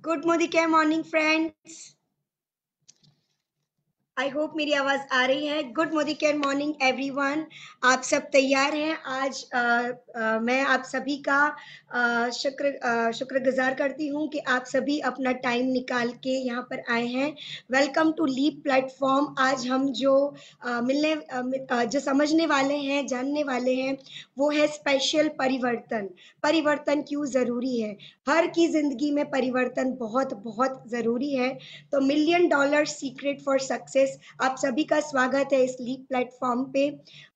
Good morning, friends. I hope मेरी आवाज आ रही है good Modicare morning one आप सब तैयार हैं आज आ, आ, मैं आप सभी का आ, शुक्र शुक्रगुजार करती हूँ कि आप सभी अपना टाइम निकाल के यहाँ पर आए हैं वेलकम टू लीप प्लेटफॉर्म आज हम जो आ, मिलने आ, जो समझने वाले हैं जानने वाले हैं वो है स्पेशल परिवर्तन परिवर्तन क्यों ज़रूरी है हर की ज़िंदगी में परिवर्तन बहुत बहुत ज़रूरी है तो million dollar secret for success users आप सभी का स्वागत है इस लीप प्लेटफॉर्म पे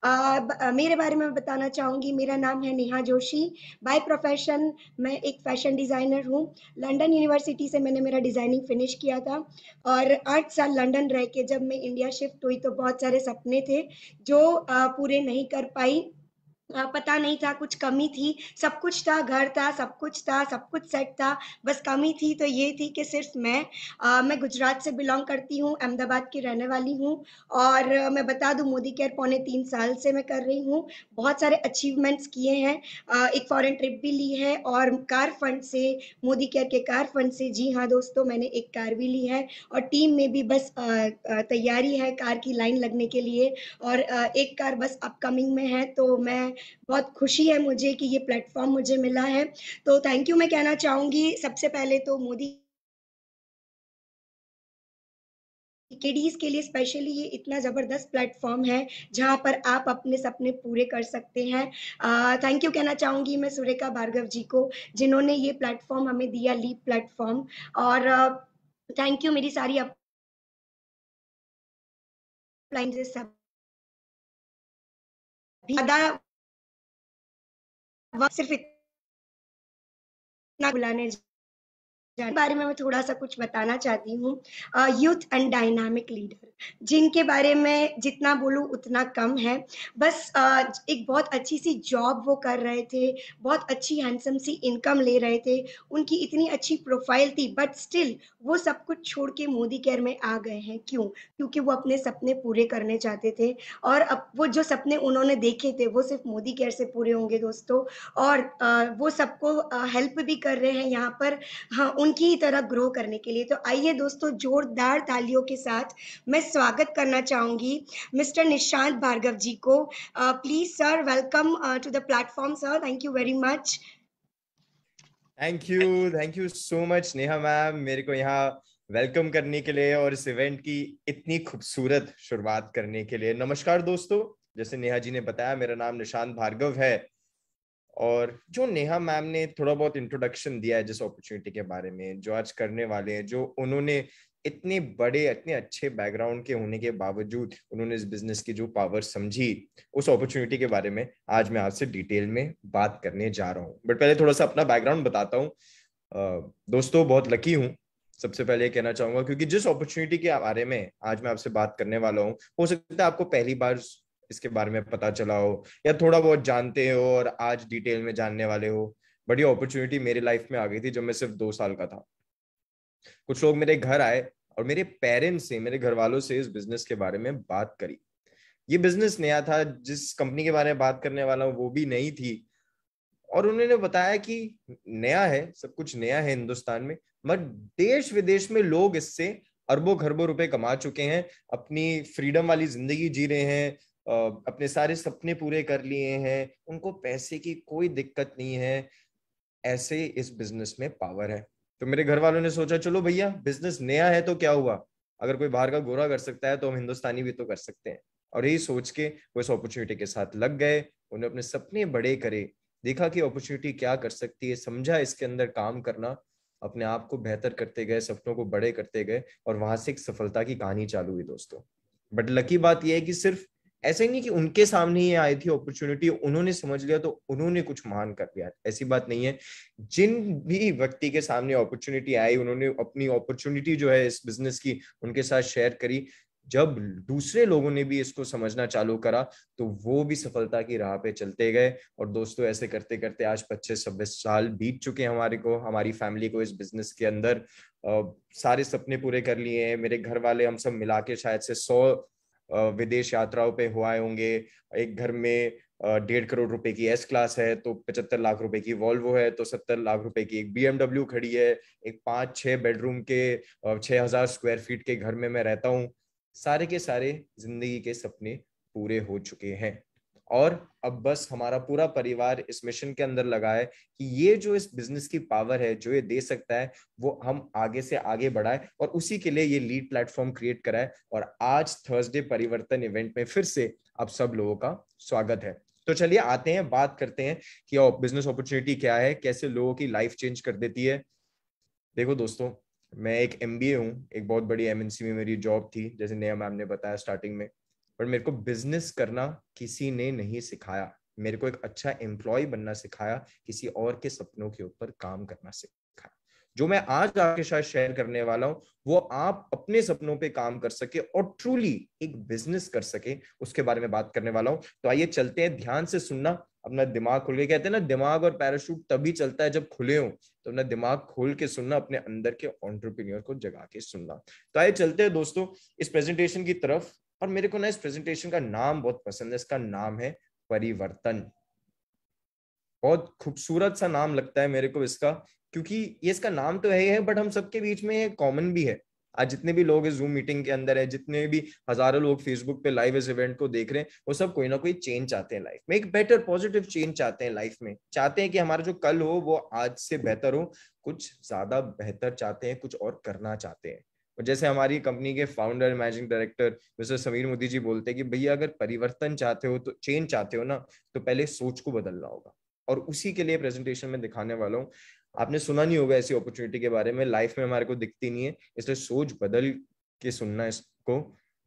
आ, मेरे बारे में बताना चाहूंगी मेरा नाम है नेहा जोशी बाय प्रोफेशन मैं एक फैशन डिज़ाइनर हूँ लंदन यूनिवर्सिटी से मैंने मेरा डिज़ाइनिंग फिनिश किया था और आठ साल लंदन रह के जब मैं इंडिया शिफ्ट हुई तो बहुत सारे सपने थे जो आ, पूरे नहीं कर पाई पता नहीं था कुछ कमी थी सब कुछ था घर था सब कुछ था सब कुछ सेट था बस कमी थी तो ये थी कि सिर्फ मैं आ, मैं गुजरात से बिलोंग करती हूँ अहमदाबाद की रहने वाली हूँ और मैं बता दूँ मोदी केयर पौने तीन साल से मैं कर रही हूँ बहुत सारे अचीवमेंट्स किए हैं एक फॉरेन ट्रिप भी ली है और कार फंड से मोदी केयर के कार फंड से जी हाँ दोस्तों मैंने एक कार भी ली है और टीम में भी बस तैयारी है कार की लाइन लगने के लिए और एक कार बस अपकमिंग में है तो मैं बहुत खुशी है मुझे कि ये प्लेटफॉर्म मुझे मिला है तो थैंक यू मैं कहना चाहूंगी सबसे पहले तो मोदी किडीज के लिए स्पेशली ये इतना ज़बरदस्त प्लेटफॉर्म है जहाँ पर आप अपने सपने पूरे कर सकते हैं थैंक यू कहना चाहूंगी मैं सुरेखा भार्गव जी को जिन्होंने ये प्लेटफॉर्म हमें दिया लीप प्लेटफॉर्म और थैंक यू मेरी सारी अप... सब सिर्फ इतना बुलाने बारे में मैं थोड़ा सा कुछ बताना चाहती हूँ यूथ एंड डायनामिक लीडर जिनके बारे में जितना बोलूँ उतना कम है बस uh, एक बहुत अच्छी सी जॉब वो कर रहे थे बहुत अच्छी हैंडसम सी इनकम ले रहे थे उनकी इतनी अच्छी प्रोफाइल थी बट स्टिल वो सब कुछ छोड़ के मोदी केयर में आ गए हैं क्यों क्योंकि वो अपने सपने पूरे करने चाहते थे और अब वो जो सपने उन्होंने देखे थे वो सिर्फ मोदी केयर से पूरे होंगे दोस्तों और uh, वो सबको हेल्प भी कर रहे हैं यहाँ पर हाँ उनकी ही तरह ग्रो करने के लिए तो आइए दोस्तों जोरदार तालियों के साथ मैं स्वागत करना चाहूंगी मिस्टर निशांत भार्गव जी को please sir welcome to the platform sir thank you very much thank you thank you so much Neha ma'am मेरे को यहाँ वेलकम करने के लिए और इस इवेंट की इतनी खूबसूरत शुरुआत करने के लिए नमस्कार दोस्तों जैसे नेहा जी ने बताया मेरा नाम निशांत भार्गव है और जो नेहा मैम ने थोड़ा बहुत इंट्रोडक्शन दिया है जिस अपॉर्चुनिटी के बारे में जो आज करने वाले हैं जो उन्होंने इतने बड़े इतने अच्छे बैकग्राउंड के होने के बावजूद उन्होंने इस बिजनेस की जो पावर समझी उस अपॉर्चुनिटी के बारे में आज मैं आपसे डिटेल में बात करने जा रहा हूँ बट पहले थोड़ा सा अपना बैकग्राउंड बताता हूँ दोस्तों बहुत लकी हूँ सबसे पहले कहना चाहूंगा क्योंकि जिस अपॉर्चुनिटी के बारे में आज मैं आपसे बात करने वाला हूँ हो सकता है आपको पहली बार इसके बारे में पता चला हो या थोड़ा बहुत जानते हो और आज डिटेल में जानने वाले हो बट अपॉर्चुनिटी मेरी लाइफ में आ गई थी जब मैं सिर्फ दो साल का था कुछ लोग मेरे घर आए और मेरे पेरेंट्स से मेरे घर वालों से इस बिजनेस के बारे में बात करी ये बिजनेस नया था जिस कंपनी के बारे में बात करने वाला हूँ वो भी नई थी और उन्होंने बताया कि नया है सब कुछ नया है हिंदुस्तान में बट देश विदेश में लोग इससे अरबों खरबों रुपए कमा चुके हैं अपनी फ्रीडम वाली जिंदगी जी रहे हैं अपने सारे सपने पूरे कर लिए हैं उनको पैसे की कोई दिक्कत नहीं है ऐसे इस बिजनेस में पावर है तो मेरे घर वालों ने सोचा चलो भैया बिजनेस नया है तो क्या हुआ अगर कोई बाहर का गोरा कर सकता है तो हम हिंदुस्तानी भी तो कर सकते हैं और यही सोच के वो इस अपॉर्चुनिटी के साथ लग गए उन्हें अपने सपने बड़े करे देखा कि अपॉर्चुनिटी क्या कर सकती है समझा इसके अंदर काम करना अपने आप को बेहतर करते गए सपनों को बड़े करते गए और वहां से एक सफलता की कहानी चालू हुई दोस्तों बट लकी बात यह है कि सिर्फ ऐसा नहीं कि उनके सामने ये आई थी अपॉर्चुनिटी उन्होंने समझ लिया तो उन्होंने कुछ मान कर दिया ऐसी बात नहीं है जिन भी व्यक्ति के सामने अपॉर्चुनिटी आई उन्होंने अपनी अपॉर्चुनिटी जो है इस बिजनेस की उनके साथ शेयर करी जब दूसरे लोगों ने भी इसको समझना चालू करा तो वो भी सफलता की राह पे चलते गए और दोस्तों ऐसे करते करते आज पच्चीस छब्बीस साल बीत चुके हैं हमारे को हमारी फैमिली को इस बिजनेस के अंदर आ, सारे सपने पूरे कर लिए हैं मेरे घर वाले हम सब मिला के शायद से सौ विदेश यात्राओं पे हुआ होंगे एक घर में डेढ़ करोड़ रुपए की एस क्लास है तो पचहत्तर लाख रुपए की वॉल्वो है तो सत्तर लाख रुपए की एक बी खड़ी है एक पांच छह बेडरूम के छह हजार स्क्वायर फीट के घर में मैं रहता हूँ सारे के सारे जिंदगी के सपने पूरे हो चुके हैं और अब बस हमारा पूरा परिवार इस मिशन के अंदर लगा है कि ये जो इस बिजनेस की पावर है जो ये दे सकता है वो हम आगे से आगे बढ़ाए और उसी के लिए ये लीड प्लेटफॉर्म क्रिएट कराए और आज थर्सडे परिवर्तन इवेंट में फिर से आप सब लोगों का स्वागत है तो चलिए आते हैं बात करते हैं कि बिजनेस अपॉर्चुनिटी क्या है कैसे लोगों की लाइफ चेंज कर देती है देखो दोस्तों मैं एक एम बी हूँ एक बहुत बड़ी एमएनसी में मेरी जॉब थी जैसे नया मैम ने बताया स्टार्टिंग में पर मेरे को बिजनेस करना किसी ने नहीं सिखाया मेरे को एक अच्छा एम्प्लॉय बनना सिखाया किसी और के सपनों के ऊपर काम करना सिखाया जो मैं आज आपके साथ शेयर करने वाला हूं वो आप अपने सपनों पे काम कर सके और ट्रूली एक बिजनेस कर सके उसके बारे में बात करने वाला हूं तो आइए चलते हैं ध्यान से सुनना अपना दिमाग खोल के कहते हैं ना दिमाग और पैराशूट तभी चलता है जब खुले हो तो अपना दिमाग खोल के सुनना अपने अंदर के ऑन्टरप्रीनियर को जगा के सुनना तो आइए चलते हैं दोस्तों इस प्रेजेंटेशन की तरफ और मेरे को ना इस प्रेजेंटेशन का नाम बहुत पसंद है इसका नाम है परिवर्तन बहुत खूबसूरत सा नाम लगता है मेरे को इसका क्योंकि ये इसका नाम तो है ही है बट हम सबके बीच में कॉमन भी है आज जितने भी लोग इस जूम मीटिंग के अंदर है जितने भी हजारों लोग फेसबुक पे लाइव इस इवेंट को देख रहे हैं वो सब कोई ना कोई चेंज चाहते हैं लाइफ में एक बेटर पॉजिटिव चेंज चाहते हैं लाइफ में चाहते हैं कि हमारा जो कल हो वो आज से बेहतर हो कुछ ज्यादा बेहतर चाहते हैं कुछ और करना चाहते हैं और जैसे हमारी कंपनी के founder managing director mister Sameer Modi ji बोलते हैं कि भैया अगर परिवर्तन चाहते हो तो चेंज चाहते हो ना तो पहले सोच को बदलना होगा और उसी के लिए प्रेजेंटेशन में दिखाने वाला हूँ आपने सुना नहीं होगा ऐसी अपॉर्चुनिटी के बारे में लाइफ में हमारे को दिखती नहीं है इसलिए सोच बदल के सुनना इसको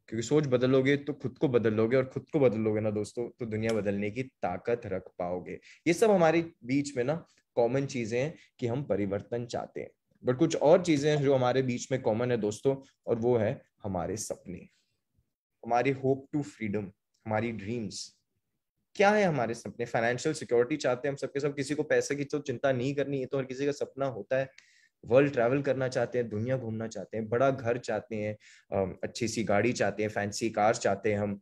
क्योंकि सोच बदलोगे तो खुद को बदलोगे और खुद को बदलोगे ना दोस्तों तो दुनिया बदलने की ताकत रख पाओगे ये सब हमारे बीच में ना कॉमन चीजें हैं कि हम परिवर्तन चाहते हैं बट कुछ और चीजें हैं जो हमारे बीच में कॉमन है दोस्तों और वो है हमारे सपने हमारी होप टू फ्रीडम हमारी ड्रीम्स क्या है हमारे सपने फाइनेंशियल सिक्योरिटी चाहते हैं हम सबके सब किसी को पैसे की तो चिंता नहीं करनी है तो हर किसी का सपना होता है वर्ल्ड ट्रैवल करना चाहते हैं दुनिया घूमना चाहते हैं बड़ा घर चाहते हैं अच्छी सी गाड़ी चाहते हैं फैंसी कार चाहते हैं हम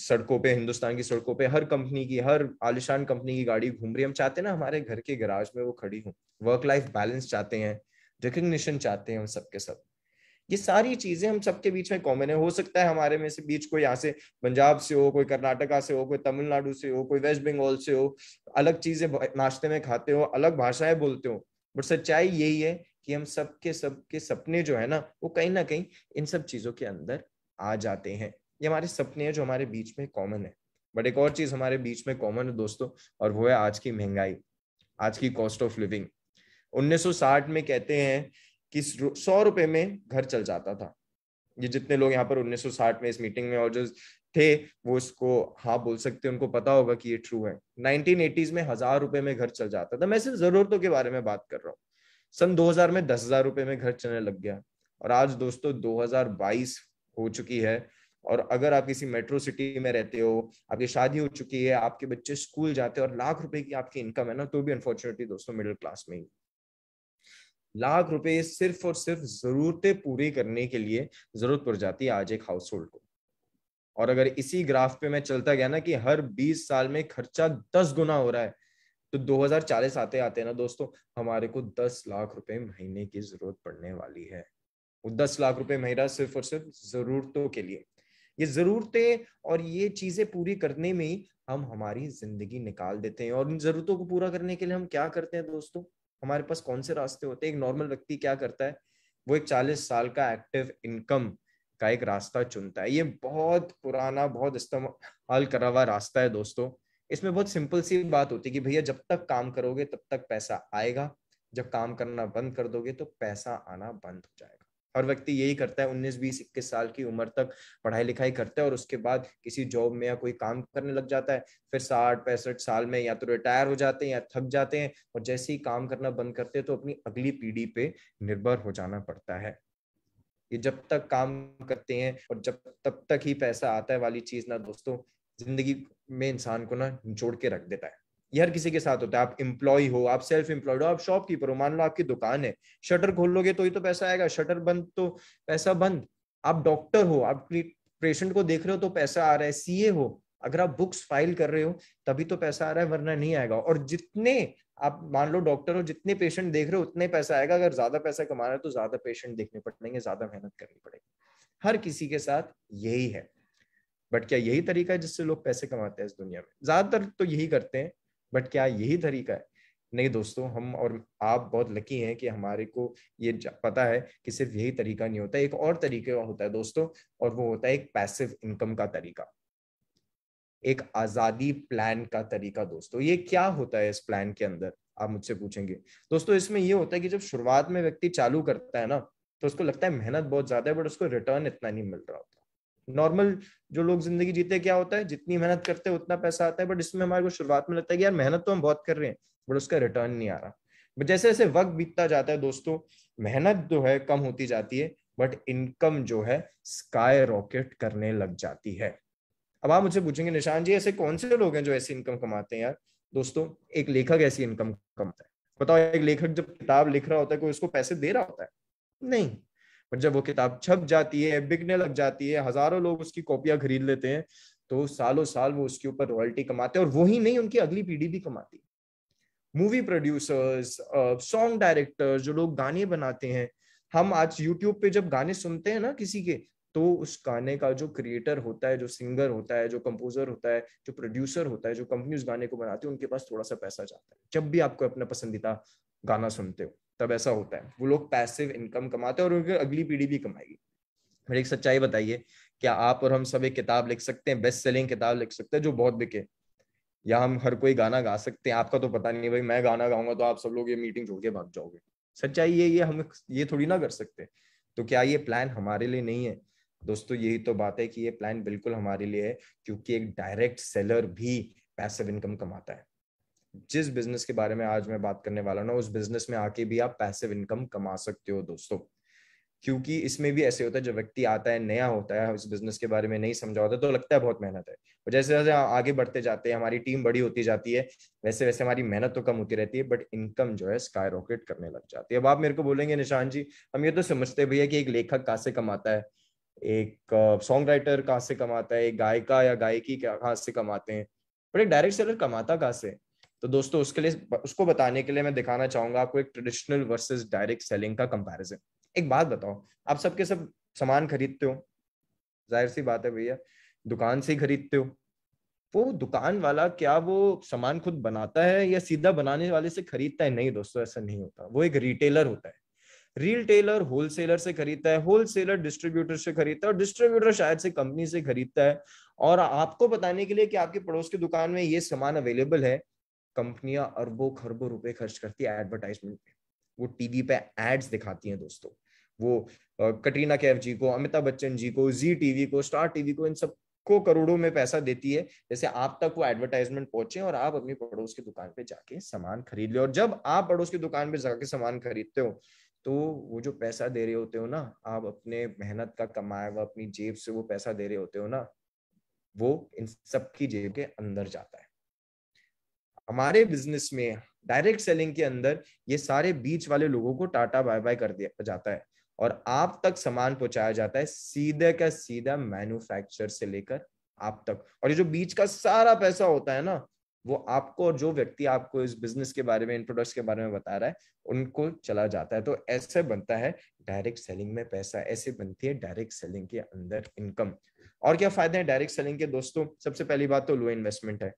सड़कों पे हिंदुस्तान की सड़कों पे हर कंपनी की हर आलिशान कंपनी की गाड़ी घूम रही है हम चाहते हैं ना हमारे घर के गराज में वो खड़ी हो वर्क लाइफ बैलेंस चाहते हैं रिकग्निशन चाहते हैं हम सबके सब ये सारी चीजें हम सबके बीच में कॉमन है हो सकता है हमारे में से बीच कोई यहाँ से पंजाब से हो कोई कर्नाटका से हो कोई तमिलनाडु से हो कोई वेस्ट बंगाल से हो अलग चीजें नाश्ते में खाते हो अलग भाषाएं बोलते हो बट सच्चाई यही है कि हम सबके सबके सपने जो है ना वो कहीं ना कहीं इन सब चीजों के अंदर आ जाते हैं ये हमारे सपने हैं जो हमारे बीच में कॉमन है बट एक और चीज हमारे बीच में कॉमन है दोस्तों और वो है आज की महंगाई आज की कॉस्ट ऑफ लिविंग 1960 में कहते हैं कि सौ रुपए में घर चल जाता था ये जितने लोग यहाँ पर 1960 में इस मीटिंग में और जो थे वो इसको हाँ बोल सकते हैं उनको पता होगा कि ये ट्रू है 1980s में हजार रुपए में घर चल जाता था मैं सिर्फ जरूरतों के बारे में बात कर रहा हूँ सन 2000 में दस हजार रुपए में घर चलने लग गया और आज दोस्तों 2022 हो चुकी है और अगर आप किसी मेट्रो सिटी में रहते हो आपकी शादी हो चुकी है आपके बच्चे स्कूल जाते हैं और लाख रुपए की आपकी इनकम है ना तो भी अनफॉर्चुनेटली दोस्तों मिडिल क्लास में ही लाख रुपए सिर्फ और सिर्फ जरूरतें पूरी करने के लिए जरूरत पड़ जाती है आज एक हाउस होल्ड को और अगर इसी ग्राफ पे मैं चलता गया ना कि हर 20 साल में खर्चा 10 गुना हो रहा है तो 2040 आते आते ना दोस्तों हमारे को 10 लाख रुपए महीने की जरूरत पड़ने वाली है वो 10 लाख रुपए महीना सिर्फ और सिर्फ जरूरतों के लिए ये जरूरतें और ये चीजें पूरी करने में ही हम हमारी जिंदगी निकाल देते हैं और उन जरूरतों को पूरा करने के लिए हम क्या करते हैं दोस्तों हमारे पास कौन से रास्ते होते हैं एक नॉर्मल व्यक्ति क्या करता है वो एक चालीस साल का एक्टिव इनकम का एक रास्ता चुनता है ये बहुत पुराना बहुत इस्तेमाल करा हुआ रास्ता है दोस्तों इसमें बहुत सिंपल सी बात होती है कि भैया जब तक काम करोगे तब तक पैसा आएगा जब काम करना बंद कर दोगे तो पैसा आना बंद हो जाएगा हर व्यक्ति यही करता है उन्नीस बीस इक्कीस साल की उम्र तक पढ़ाई लिखाई करता है और उसके बाद किसी जॉब में या कोई काम करने लग जाता है फिर साठ पैंसठ साल में या तो रिटायर हो जाते हैं या थक जाते हैं और जैसे ही काम करना बंद करते हैं तो अपनी अगली पीढ़ी पे निर्भर हो जाना पड़ता है ये जब तक काम करते हैं और जब तब तक ही पैसा आता है वाली चीज ना दोस्तों जिंदगी में इंसान को ना जोड़ के रख देता है ये हर किसी के साथ होता है आप इम्प्लॉय हो आप सेल्फ एम्प्लॉयड हो आप शॉपकीपर हो मान लो आपकी दुकान है शटर खोल लोगे तो ही तो पैसा आएगा शटर बंद तो पैसा बंद आप डॉक्टर हो आप पेशेंट को देख रहे हो तो पैसा आ रहा है सीए हो अगर आप बुक्स फाइल कर रहे हो तभी तो पैसा आ रहा है वरना नहीं आएगा और जितने आप मान लो डॉक्टर हो जितने पेशेंट देख रहे हो उतने पैसा आएगा अगर ज्यादा पैसा कमा रहे हो तो ज्यादा पेशेंट देखने पड़ेंगे ज्यादा मेहनत करनी पड़ेगी हर किसी के साथ यही है बट क्या यही तरीका है जिससे लोग पैसे कमाते हैं इस दुनिया में ज्यादातर तो यही करते हैं बट क्या यही तरीका है नहीं दोस्तों हम और आप बहुत लकी हैं कि हमारे को ये पता है कि सिर्फ यही तरीका नहीं होता एक और तरीके का होता है दोस्तों और वो होता है एक पैसिव इनकम का तरीका एक आजादी प्लान का तरीका दोस्तों ये क्या होता है इस प्लान के अंदर आप मुझसे पूछेंगे दोस्तों इसमें ये होता है कि जब शुरुआत में व्यक्ति चालू करता है ना तो उसको लगता है मेहनत बहुत ज्यादा है बट उसको रिटर्न इतना नहीं मिल रहा होता नॉर्मल जो लोग जिंदगी जीते क्या होता है जितनी मेहनत करते हैं उतना पैसा आता है बट इसमें हमारे को शुरुआत में लगता है कि यार मेहनत तो हम बहुत कर रहे हैं बट उसका रिटर्न नहीं आ रहा बट जैसे जैसे वक्त बीतता जाता है दोस्तों मेहनत जो है कम होती जाती है बट इनकम जो है स्काई रॉकेट करने लग जाती है अब आप मुझे पूछेंगे निशान जी ऐसे कौन से लोग हैं जो ऐसी इनकम कमाते हैं यार दोस्तों एक लेखक ऐसी इनकम कमाता है बताओ एक लेखक जब किताब लिख रहा होता है कोई उसको पैसे दे रहा होता है नहीं पर जब वो किताब छप जाती है बिकने लग जाती है हजारों लोग उसकी कॉपियां खरीद लेते हैं तो सालों साल वो उसके ऊपर रॉयल्टी कमाते हैं और वही नहीं उनकी अगली पीढ़ी भी कमाती मूवी प्रोड्यूसर्स सॉन्ग डायरेक्टर्स जो लोग गाने बनाते हैं हम आज यूट्यूब पे जब गाने सुनते हैं ना किसी के तो उस गाने का जो क्रिएटर होता है जो सिंगर होता है जो कंपोजर होता है जो प्रोड्यूसर होता है जो कंपनी उस गाने को बनाती है उनके पास थोड़ा सा पैसा जाता है जब भी आपको अपना पसंदीदा गाना सुनते हो तब ऐसा होता है वो लोग पैसिव इनकम कमाते हैं और उनकी अगली पीढ़ी भी कमाएगी मेरी एक सच्चाई बताइए क्या आप और हम सब एक किताब लिख सकते हैं बेस्ट सेलिंग किताब लिख सकते हैं जो बहुत बिके या हम हर कोई गाना गा सकते हैं आपका तो पता नहीं भाई मैं गाना गाऊंगा तो आप सब लोग ये मीटिंग छोड़ के भाग जाओगे सच्चाई ये ये हम ये थोड़ी ना कर सकते तो क्या ये प्लान हमारे लिए नहीं है दोस्तों यही तो बात है कि ये प्लान बिल्कुल हमारे लिए है क्योंकि एक डायरेक्ट सेलर भी पैसिव इनकम कमाता है जिस बिजनेस के बारे में आज मैं बात करने वाला हूँ ना उस बिजनेस में आके भी आप पैसिव इनकम कमा सकते हो दोस्तों क्योंकि इसमें भी ऐसे होता है जब व्यक्ति आता है नया होता है इस बिजनेस के बारे में नहीं समझा होता तो लगता है बहुत मेहनत है और जैसे जैसे आगे बढ़ते जाते हैं हमारी टीम बड़ी होती जाती है वैसे वैसे हमारी मेहनत तो कम होती रहती है बट इनकम जो है स्काई रॉकेट करने लग जाती है अब आप मेरे को बोलेंगे निशान जी हम ये तो समझते भैया कि एक लेखक कहाँ से कमाता है एक सॉन्ग राइटर कहाँ से कमाता है एक गायिका या गायकी कहाँ से कमाते हैं बट एक डायरेक्ट सेलर कमाता कहाँ से तो दोस्तों उसके लिए उसको बताने के लिए मैं दिखाना चाहूंगा आपको एक ट्रेडिशनल वर्सेस डायरेक्ट सेलिंग का कंपैरिजन एक बात बताओ आप सबके सब सामान खरीदते हो जाहिर सी बात है भैया दुकान से खरीदते हो वो दुकान वाला क्या वो सामान खुद बनाता है या सीधा बनाने वाले से खरीदता है नहीं दोस्तों ऐसा नहीं होता वो एक रिटेलर होता है रिटेलर होलसेलर से खरीदता है होलसेलर डिस्ट्रीब्यूटर से खरीदता है और डिस्ट्रीब्यूटर शायद से कंपनी से खरीदता है और आपको बताने के लिए कि आपके पड़ोस की दुकान में ये सामान अवेलेबल है कंपनियां अरबों खरबों रुपए खर्च करती है एडवर्टाइजमेंट पे वो टीवी पे एड्स दिखाती हैं दोस्तों वो कटरीना कैफ जी को अमिताभ बच्चन जी को जी टीवी को स्टार टीवी को इन सब को करोड़ों में पैसा देती है जैसे आप तक वो एडवर्टाइजमेंट पहुंचे और आप अपनी पड़ोस की दुकान पे जाके सामान खरीद ले और जब आप पड़ोस की दुकान पे जाके सामान खरीदते हो तो वो जो पैसा दे रहे होते हो ना आप अपने मेहनत का कमाया हुआ अपनी जेब से वो पैसा दे रहे होते हो ना वो इन सबकी जेब के अंदर जाता है हमारे बिजनेस में डायरेक्ट सेलिंग के अंदर ये सारे बीच वाले लोगों को टाटा बाय बाय कर दिया जाता है और आप तक सामान पहुंचाया जाता है सीधे का सीधा मैन्युफैक्चर से लेकर आप तक और ये जो बीच का सारा पैसा होता है ना वो आपको और जो व्यक्ति आपको इस बिजनेस के बारे में इन प्रोडक्ट्स के बारे में बता रहा है उनको चला जाता है तो ऐसे बनता है डायरेक्ट सेलिंग में पैसा ऐसे बनती है डायरेक्ट सेलिंग के अंदर इनकम और क्या फायदे हैं डायरेक्ट सेलिंग के दोस्तों सबसे पहली बात तो लो इन्वेस्टमेंट है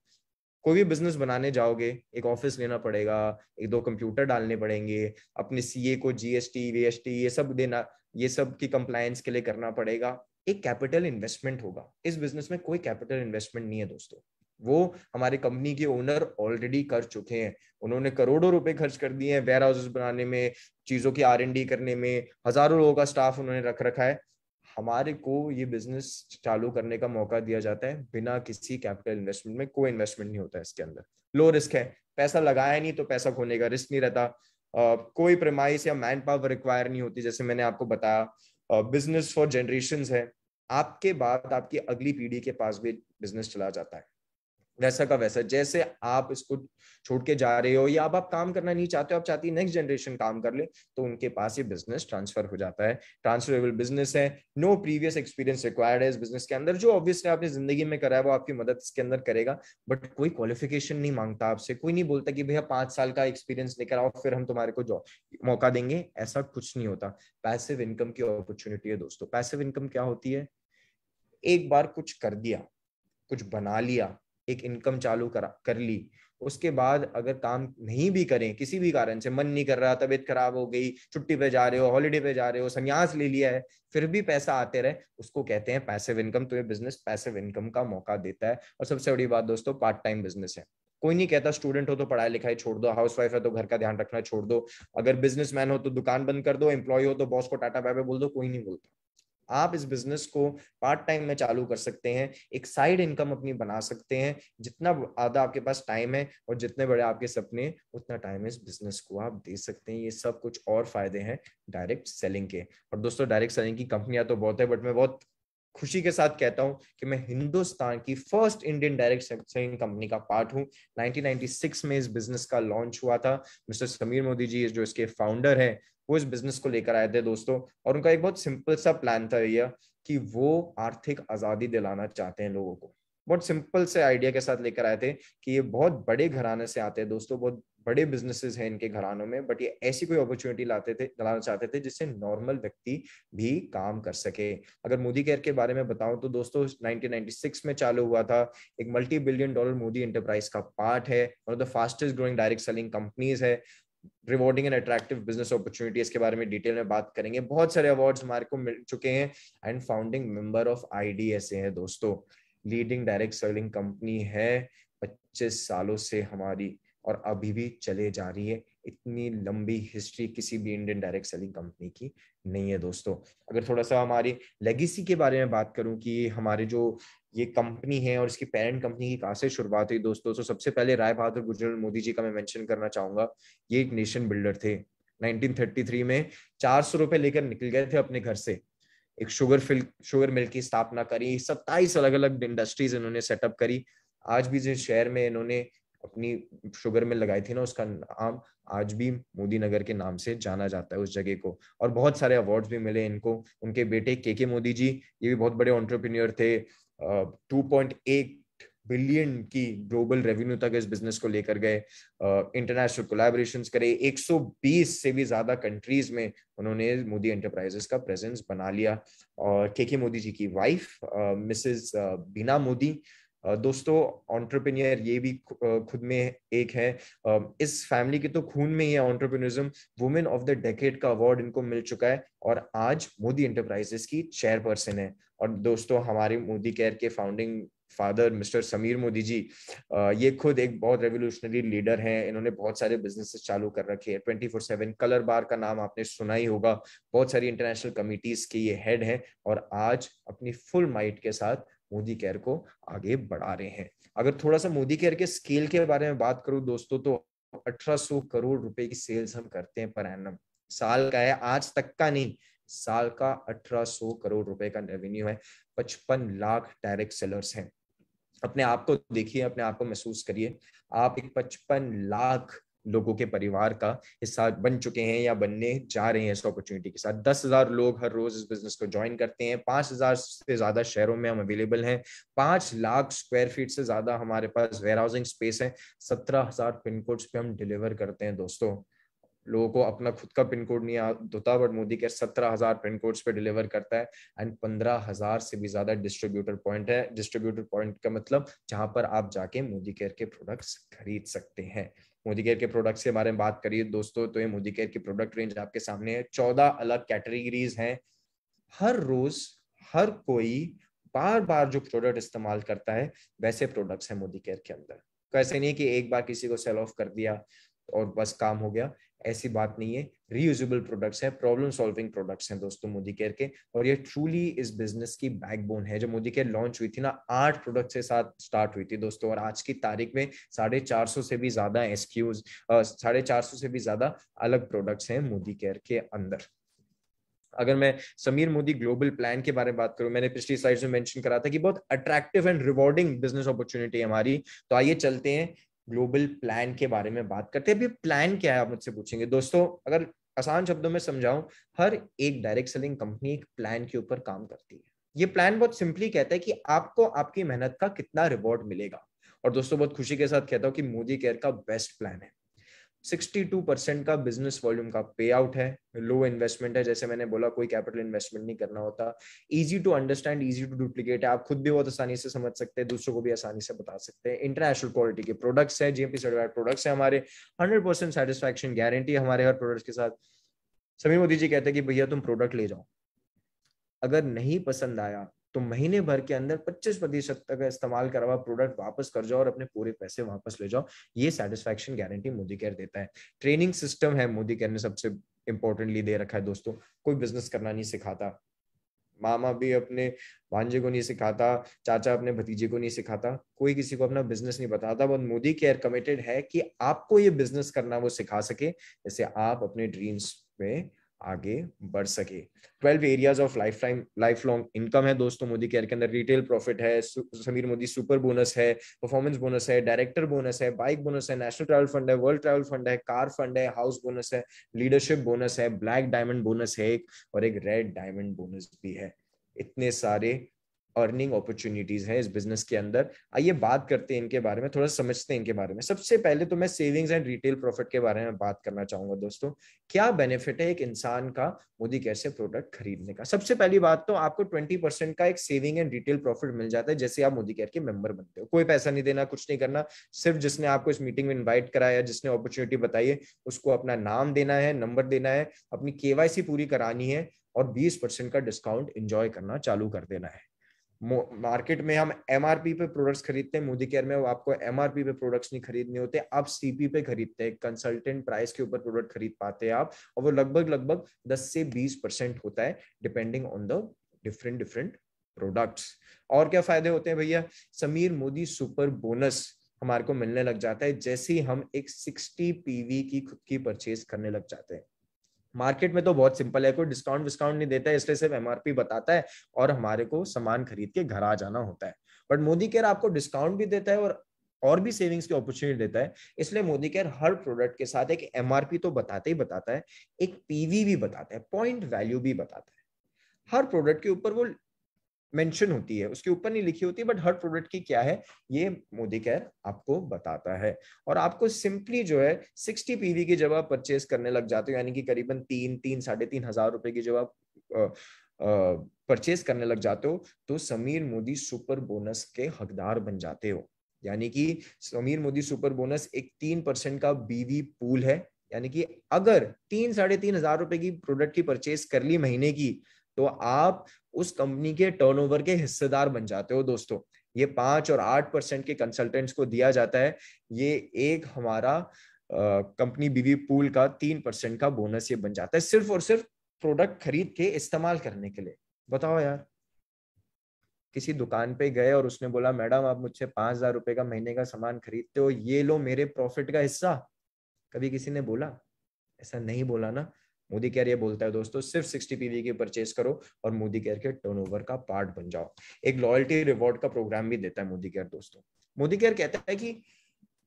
कोई भी बिजनेस बनाने जाओगे एक ऑफिस लेना पड़ेगा एक दो कंप्यूटर डालने पड़ेंगे अपने सीए को जीएसटी वीएसटी ये सब देना ये सब की कंप्लायंस के लिए करना पड़ेगा एक कैपिटल इन्वेस्टमेंट होगा इस बिजनेस में कोई कैपिटल इन्वेस्टमेंट नहीं है दोस्तों वो हमारे कंपनी के ओनर ऑलरेडी कर चुके हैं उन्होंने करोड़ों रुपए खर्च कर दिए हैं वेयर हाउसेस बनाने में चीजों की आर करने में हजारों लोगों का स्टाफ उन्होंने रख रखा है हमारे को ये बिजनेस चालू करने का मौका दिया जाता है बिना किसी कैपिटल इन्वेस्टमेंट में कोई इन्वेस्टमेंट नहीं होता है इसके अंदर लो रिस्क है पैसा लगाया नहीं तो पैसा खोने का रिस्क नहीं रहता uh, कोई प्रेमाइस या मैन पावर रिक्वायर नहीं होती जैसे मैंने आपको बताया बिजनेस फॉर जनरेशन है आपके बाद आपकी अगली पीढ़ी के पास भी बिजनेस चला जाता है वैसा का वैसा जैसे आप इसको छोड़ के जा रहे हो या अब आप काम करना नहीं चाहते हो आप चाहती नेक्स्ट जनरेशन काम कर ले तो उनके पास ये बिजनेस ट्रांसफर हो जाता है ट्रांसफरेबल बिजनेस है नो प्रीवियस एक्सपीरियंस रिक्वायर्ड है इस बिजनेस के अंदर जो ऑब्वियसली आपने जिंदगी में करा है वो आपकी मदद इसके अंदर करेगा बट कोई क्वालिफिकेशन नहीं मांगता आपसे कोई नहीं बोलता कि भैया पांच साल का एक्सपीरियंस लेकर आओ फिर हम तुम्हारे को जॉब मौका देंगे ऐसा कुछ नहीं होता पैसिव इनकम की अपॉर्चुनिटी है दोस्तों पैसिव इनकम क्या होती है एक बार कुछ कर दिया कुछ बना लिया एक इनकम चालू करा कर ली उसके बाद अगर काम नहीं भी करें किसी भी कारण से मन नहीं कर रहा तबीयत खराब हो गई छुट्टी पे जा रहे हो हॉलीडे पे जा रहे हो संन्यास ले लिया है फिर भी पैसा आते रहे उसको कहते हैं पैसिव इनकम तो ये बिजनेस पैसिव इनकम का मौका देता है और सबसे बड़ी बात दोस्तों पार्ट टाइम बिजनेस है कोई नहीं कहता स्टूडेंट हो तो पढ़ाई लिखाई छोड़ दो हाउस वाइफ है तो घर का ध्यान रखना छोड़ दो अगर बिजनेसमैन हो तो दुकान बंद कर दो एम्प्लॉय हो तो बॉस को टाटा बाय बाय बोल दो कोई नहीं बोलता आप इस बिजनेस को पार्ट टाइम में चालू कर सकते हैं एक साइड इनकम अपनी बना सकते हैं जितना आधा आपके पास टाइम है और जितने बड़े आपके सपने उतना टाइम इस बिजनेस को आप दे सकते हैं ये सब कुछ और फायदे हैं डायरेक्ट सेलिंग के और दोस्तों डायरेक्ट सेलिंग की कंपनियां तो बहुत है बट मैं बहुत खुशी के साथ कहता हूं कि मैं हिंदुस्तान की first Indian direct selling company का पार्ट हूं 1996 में इस बिजनेस का लॉन्च हुआ था मिस्टर समीर मोदी जी जो इसके फाउंडर हैं वो इस बिजनेस को लेकर आए थे दोस्तों और उनका एक बहुत सिंपल सा प्लान था ये कि वो आर्थिक आजादी दिलाना चाहते हैं लोगों को बहुत सिंपल से आइडिया के साथ लेकर आए थे कि ये बहुत बड़े घराने से आते हैं दोस्तों बहुत बड़े बिजनेसेस हैं इनके घरानों में बट ये ऐसी कोई अपॉर्चुनिटी लाते थे लाना चाहते थे जिससे नॉर्मल व्यक्ति भी काम कर सके अगर मोदी केयर के बारे में बताऊं तो दोस्तों 1996 में चालू हुआ था एक multi billion dollar Modi enterprise का पार्ट है और the fastest growing direct selling companies है rewarding and attractive business opportunities के बारे में डिटेल में बात करेंगे बहुत सारे अवार्ड हमारे को मिल चुके हैं and founding member of I D S A है दोस्तों लीडिंग डायरेक्ट सेलिंग कंपनी है पच्चीस सालों से हमारी और अभी भी चले जा रही है इतनी लंबी हिस्ट्री किसी भी इंडियन डायरेक्ट सेलिंग कंपनी की नहीं है दोस्तों अगर थोड़ा सा हमारी लेगेसी के बारे में बात करूं कि हमारे जो ये कंपनी है और इसकी पेरेंट कंपनी की कहाँ से शुरुआत हुई दोस्तों तो सबसे पहले राय बहादुर गुजरल मोदी जी का मैं मेंशन करना चाहूंगा ये एक नेशन बिल्डर थे 1933 में चार सौ रुपए लेकर निकल गए थे अपने घर से एक शुगर फिल शुगर मिल की स्थापना करी सत्ताईस अलग अलग इंडस्ट्रीज इन्होंने सेटअप करी आज भी जिस शहर में इन्होंने अपनी शुगर मिल लगाई थी ना उसका नाम आज भी मोदी नगर के नाम से जाना जाता है उस जगह को और बहुत सारे अवार्ड्स भी मिले इनको उनके बेटे के के मोदी जी ये भी बहुत बड़े ऑन्टरप्रीनियर थे 2.8 uh, बिलियन की ग्लोबल रेवेन्यू तक इस बिजनेस को लेकर गए इंटरनेशनल uh, कोलैबोरेशंस करे 120 से भी ज्यादा कंट्रीज में उन्होंने मोदी एंटरप्राइजेस का प्रेजेंस बना लिया और के के मोदी जी की वाइफ मिसेस बीना मोदी दोस्तों ऑन्टरप्रेन्यर ये भी खुद में एक है इस फैमिली के तो खून में ही है वुमेन ऑफ द डेकेड का अवार्ड इनको मिल चुका है और आज मोदी एंटरप्राइजेस की चेयरपर्सन है और दोस्तों हमारे मोदी केयर के founding father mister Sameer Modi ji ये खुद एक बहुत रेवोल्यूशनरी लीडर हैं इन्होंने बहुत सारे बिजनेसेस चालू कर रखे हैं twenty four seven colour bar का नाम आपने सुना ही होगा बहुत सारी इंटरनेशनल कमिटीज के ये हेड हैं और आज अपनी फुल माइट के साथ मोदी केयर को आगे बढ़ा रहे हैं अगर थोड़ा सा मोदी केयर के स्केल के बारे में बात करूं दोस्तों तो अठारह करोड़ रुपए की सेल्स हम करते हैं पर एनम साल का है आज तक का नहीं साल का अठारह करोड़ रुपए का रेवेन्यू है 55 लाख डायरेक्ट सेलर्स हैं अपने आप को देखिए अपने आप को महसूस करिए आप एक 55 लाख लोगों के परिवार का हिस्सा बन चुके हैं या बनने जा रहे हैं इस अपॉर्चुनिटी के साथ दस हजार लोग हर रोज इस बिजनेस को ज्वाइन करते हैं पांच हजार से ज्यादा शहरों में हम अवेलेबल हैं पांच लाख स्क्वायर फीट से ज्यादा हमारे पास वेयर हाउसिंग स्पेस है सत्रह हजार पिन कोड्स पे हम डिलीवर करते हैं दोस्तों लोगों को अपना खुद का पिन कोड नहीं आता बट मोदी के सत्रह हजार पिन कोड्स पे डिलीवर करता है एंड पंद्रह हजार से भी ज्यादा डिस्ट्रीब्यूटर पॉइंट है डिस्ट्रीब्यूटर पॉइंट का मतलब जहां पर आप जाके मोदी केयर के प्रोडक्ट्स खरीद सकते हैं मोदी केयर के प्रोडक्ट्स के बारे में बात करिए दोस्तों तो ये मोदी केयर की प्रोडक्ट रेंज आपके सामने है चौदह अलग कैटेगरीज हैं हर रोज हर कोई बार बार जो प्रोडक्ट इस्तेमाल करता है वैसे प्रोडक्ट्स हैं मोदी केयर के अंदर तो ऐसे नहीं कि एक बार किसी को सेल ऑफ कर दिया और बस काम हो गया ऐसी बात नहीं है रीयूजल प्रोडक्ट्स हैं प्रॉब्लम सॉल्विंग प्रोडक्ट्स हैं दोस्तों मोदी केयर के और ये ट्रूली इस बिजनेस की बैकबोन है जब मोदी केयर लॉन्च हुई थी ना आठ प्रोडक्ट के साथ स्टार्ट हुई थी दोस्तों और आज की तारीख में साढ़े चार सौ से भी ज्यादा एसक्यूज साढ़े चार सौ से भी ज्यादा अलग प्रोडक्ट्स हैं मोदी केयर के अंदर अगर मैं समीर मोदी ग्लोबल प्लान के बारे में बात करूं मैंने पिछली स्लाइड्स में मेंशन करा था कि बहुत attractive and rewarding business opportunity है हमारी तो आइए चलते हैं ग्लोबल प्लान के बारे में बात करते हैं अभी प्लान क्या है आप मुझसे पूछेंगे दोस्तों अगर आसान शब्दों में समझाऊं हर एक डायरेक्ट सेलिंग कंपनी एक प्लान के ऊपर काम करती है ये प्लान बहुत सिंपली कहता है कि आपको आपकी मेहनत का कितना रिवॉर्ड मिलेगा और दोस्तों बहुत खुशी के साथ कहता हूँ कि मोदी केयर का बेस्ट प्लान है 62 परसेंट का बिजनेस वॉल्यूम का पे आउट है लो इन्वेस्टमेंट है जैसे मैंने बोला कोई कैपिटल इन्वेस्टमेंट नहीं करना होता easy to understand easy to duplicate है आप खुद भी बहुत आसानी से समझ सकते हैं दूसरों को भी आसानी से बता सकते हैं इंटरनेशनल क्वालिटी के प्रोडक्ट्स है जीएमपी सर्टिफाइड प्रोडक्ट्स है हमारे हंड्रेड परसेंट सेटिस्फेक्शन गारंटी हमारे हर प्रोडक्ट के साथ समीर मोदी जी कहते हैं कि भैया तुम प्रोडक्ट ले जाओ अगर नहीं पसंद आया तो महीने भर के अंदर 25 प्रतिशत तक इस्तेमाल करवा प्रोडक्ट वापस कर जाओ और अपने पूरे पैसे वापस ले जाओ ये सेटिस्फेक्शन गारंटी मोदी केयर देता है ट्रेनिंग सिस्टम है मोदी केयर ने सबसे इंपॉर्टेंटली दे रखा है दोस्तों कोई बिजनेस करना नहीं सिखाता मामा भी अपने भांजे को नहीं सिखाता चाचा अपने भतीजे को नहीं सिखाता कोई किसी को अपना बिजनेस नहीं बताता बट मोदी केयर कमिटेड है कि आपको ये बिजनेस करना वो सिखा सके जैसे आप अपने ड्रीम्स में आगे बढ़ सके twelve areas of lifetime lifelong income है दोस्तों मोदी केयर के अंदर रिटेल प्रॉफिट है समीर मोदी सुपर बोनस है परफॉर्मेंस बोनस है डायरेक्टर बोनस है बाइक बोनस है नेशनल ट्रैवल फंड है वर्ल्ड ट्रैवल फंड है कार फंड है हाउस बोनस है लीडरशिप बोनस है ब्लैक डायमंड बोनस है एक और एक रेड डायमंड बोनस भी है इतने सारे अर्निंग अपॉर्चुनिटीज हैं इस बिजनेस के अंदर आइए बात करते हैं इनके बारे में थोड़ा समझते हैं इनके बारे में सबसे पहले तो मैं सेविंग्स एंड रिटेल प्रॉफिट के बारे में बात करना चाहूंगा दोस्तों क्या बेनिफिट है एक इंसान का मोदी कैसे प्रोडक्ट खरीदने का सबसे पहली बात तो आपको ट्वेंटी परसेंट का एक सेविंग एंड रिटेल प्रॉफिट मिल जाता है जैसे आप मोदी केयर के मेंबर बनते हो कोई पैसा नहीं देना कुछ नहीं करना सिर्फ जिसने आपको इस मीटिंग में इन्वाइट कराया जिसने अपॉर्चुनिटी बताई है उसको अपना नाम देना है नंबर देना है अपनी केवाईसी पूरी करानी है और 20 परसेंट का डिस्काउंट एंजॉय करना चालू कर देना है मार्केट में हम एमआरपी पे प्रोडक्ट्स खरीदते हैं मोदी केयर में वो आपको एमआरपी पे प्रोडक्ट्स नहीं खरीदने होते आप सीपी पे खरीदते हैं कंसल्टेंट प्राइस के ऊपर प्रोडक्ट खरीद पाते हैं आप और वो लगभग लगभग 10 से 20 परसेंट होता है depending on the different different products और क्या फायदे होते हैं भैया समीर मोदी सुपर बोनस हमारे को मिलने लग जाता है जैसे ही हम एक सिक्सटी पीवी की खुद की परचेज करने लग जाते हैं मार्केट में तो बहुत सिंपल है कोई डिस्काउंट विस्काउंट नहीं देता है इसलिए सिर्फ एमआरपी बताता है और हमारे को सामान खरीद के घर आ जाना होता है बट मोदी केयर आपको डिस्काउंट भी देता है और और भी सेविंग्स की अपॉर्चुनिटी देता है इसलिए मोदी केयर हर प्रोडक्ट के साथ एक एमआरपी तो बताते ही बताता है एक पीवी भी बताता है पॉइंट वैल्यू भी बताता है हर प्रोडक्ट के ऊपर वो मेंशन होती है उसके ऊपर नहीं लिखी होती बट हर प्रोडक्ट की क्या है ये मोदी कैर आपको बताता है और आपको सिंपली जो है सिक्सटी पीवी की जब आप परचेज करने लग जाते हो यानी कि करीबन तीन तीन साढ़े तीन हजार रुपए की जब आप परचेज करने लग जाते हो तो समीर मोदी सुपर बोनस के हकदार बन जाते हो यानी कि समीर मोदी सुपर बोनस एक तीन परसेंट का बीवी पूल है यानी कि अगर तीन साढ़े तीन हजार रुपए की प्रोडक्ट की परचेज कर ली महीने की तो आप उस कंपनी के टर्नओवर के हिस्सेदार बन जाते हो दोस्तों ये पांच और आठ परसेंट के कंसल्टेंट्स को दिया जाता है ये एक हमारा कंपनी बीवी पूल का तीन परसेंट का बोनस ये बन जाता है सिर्फ और सिर्फ प्रोडक्ट खरीद के इस्तेमाल करने के लिए बताओ यार किसी दुकान पे गए और उसने बोला मैडम आप मुझसे पांच हजार रुपए का महीने का सामान खरीदते हो ये लो मेरे प्रॉफिट का हिस्सा कभी किसी ने बोला ऐसा नहीं बोला ना मोदी केयर ये बोलता है दोस्तों सिर्फ सिक्सटी पीवी की परचेज करो और मोदी केयर के टर्न का पार्ट बन जाओ एक लॉयल्टी रिवॉर्ड का प्रोग्राम भी देता है मोदी केयर दोस्तों मोदी केयर कहता है कि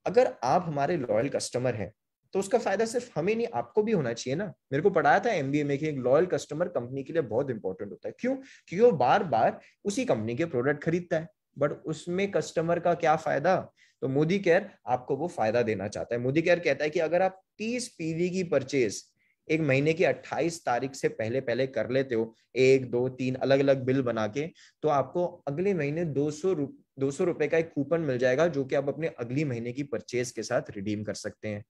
अगर आप हमारे लॉयल कस्टमर हैं तो उसका फायदा सिर्फ हमें नहीं आपको भी होना चाहिए ना मेरे को पढ़ाया था एमबीए में कि एक लॉयल कस्टमर कंपनी के लिए बहुत इंपॉर्टेंट होता है क्यों क्योंकि वो बार बार उसी कंपनी के प्रोडक्ट खरीदता है बट उसमें कस्टमर का क्या फायदा तो मोदी केयर आपको वो फायदा देना चाहता है मोदी केयर कहता है कि अगर आप 30 पीवी की परचेज एक महीने की 28 तारीख से पहले पहले कर लेते हो एक दो तीन अलग अलग बिल बना के तो आपको अगले महीने दो सौ दो सौ रुपए का एक कूपन मिल जाएगा जो कि आप अपने अगली महीने की परचेज के साथ रिडीम कर सकते हैं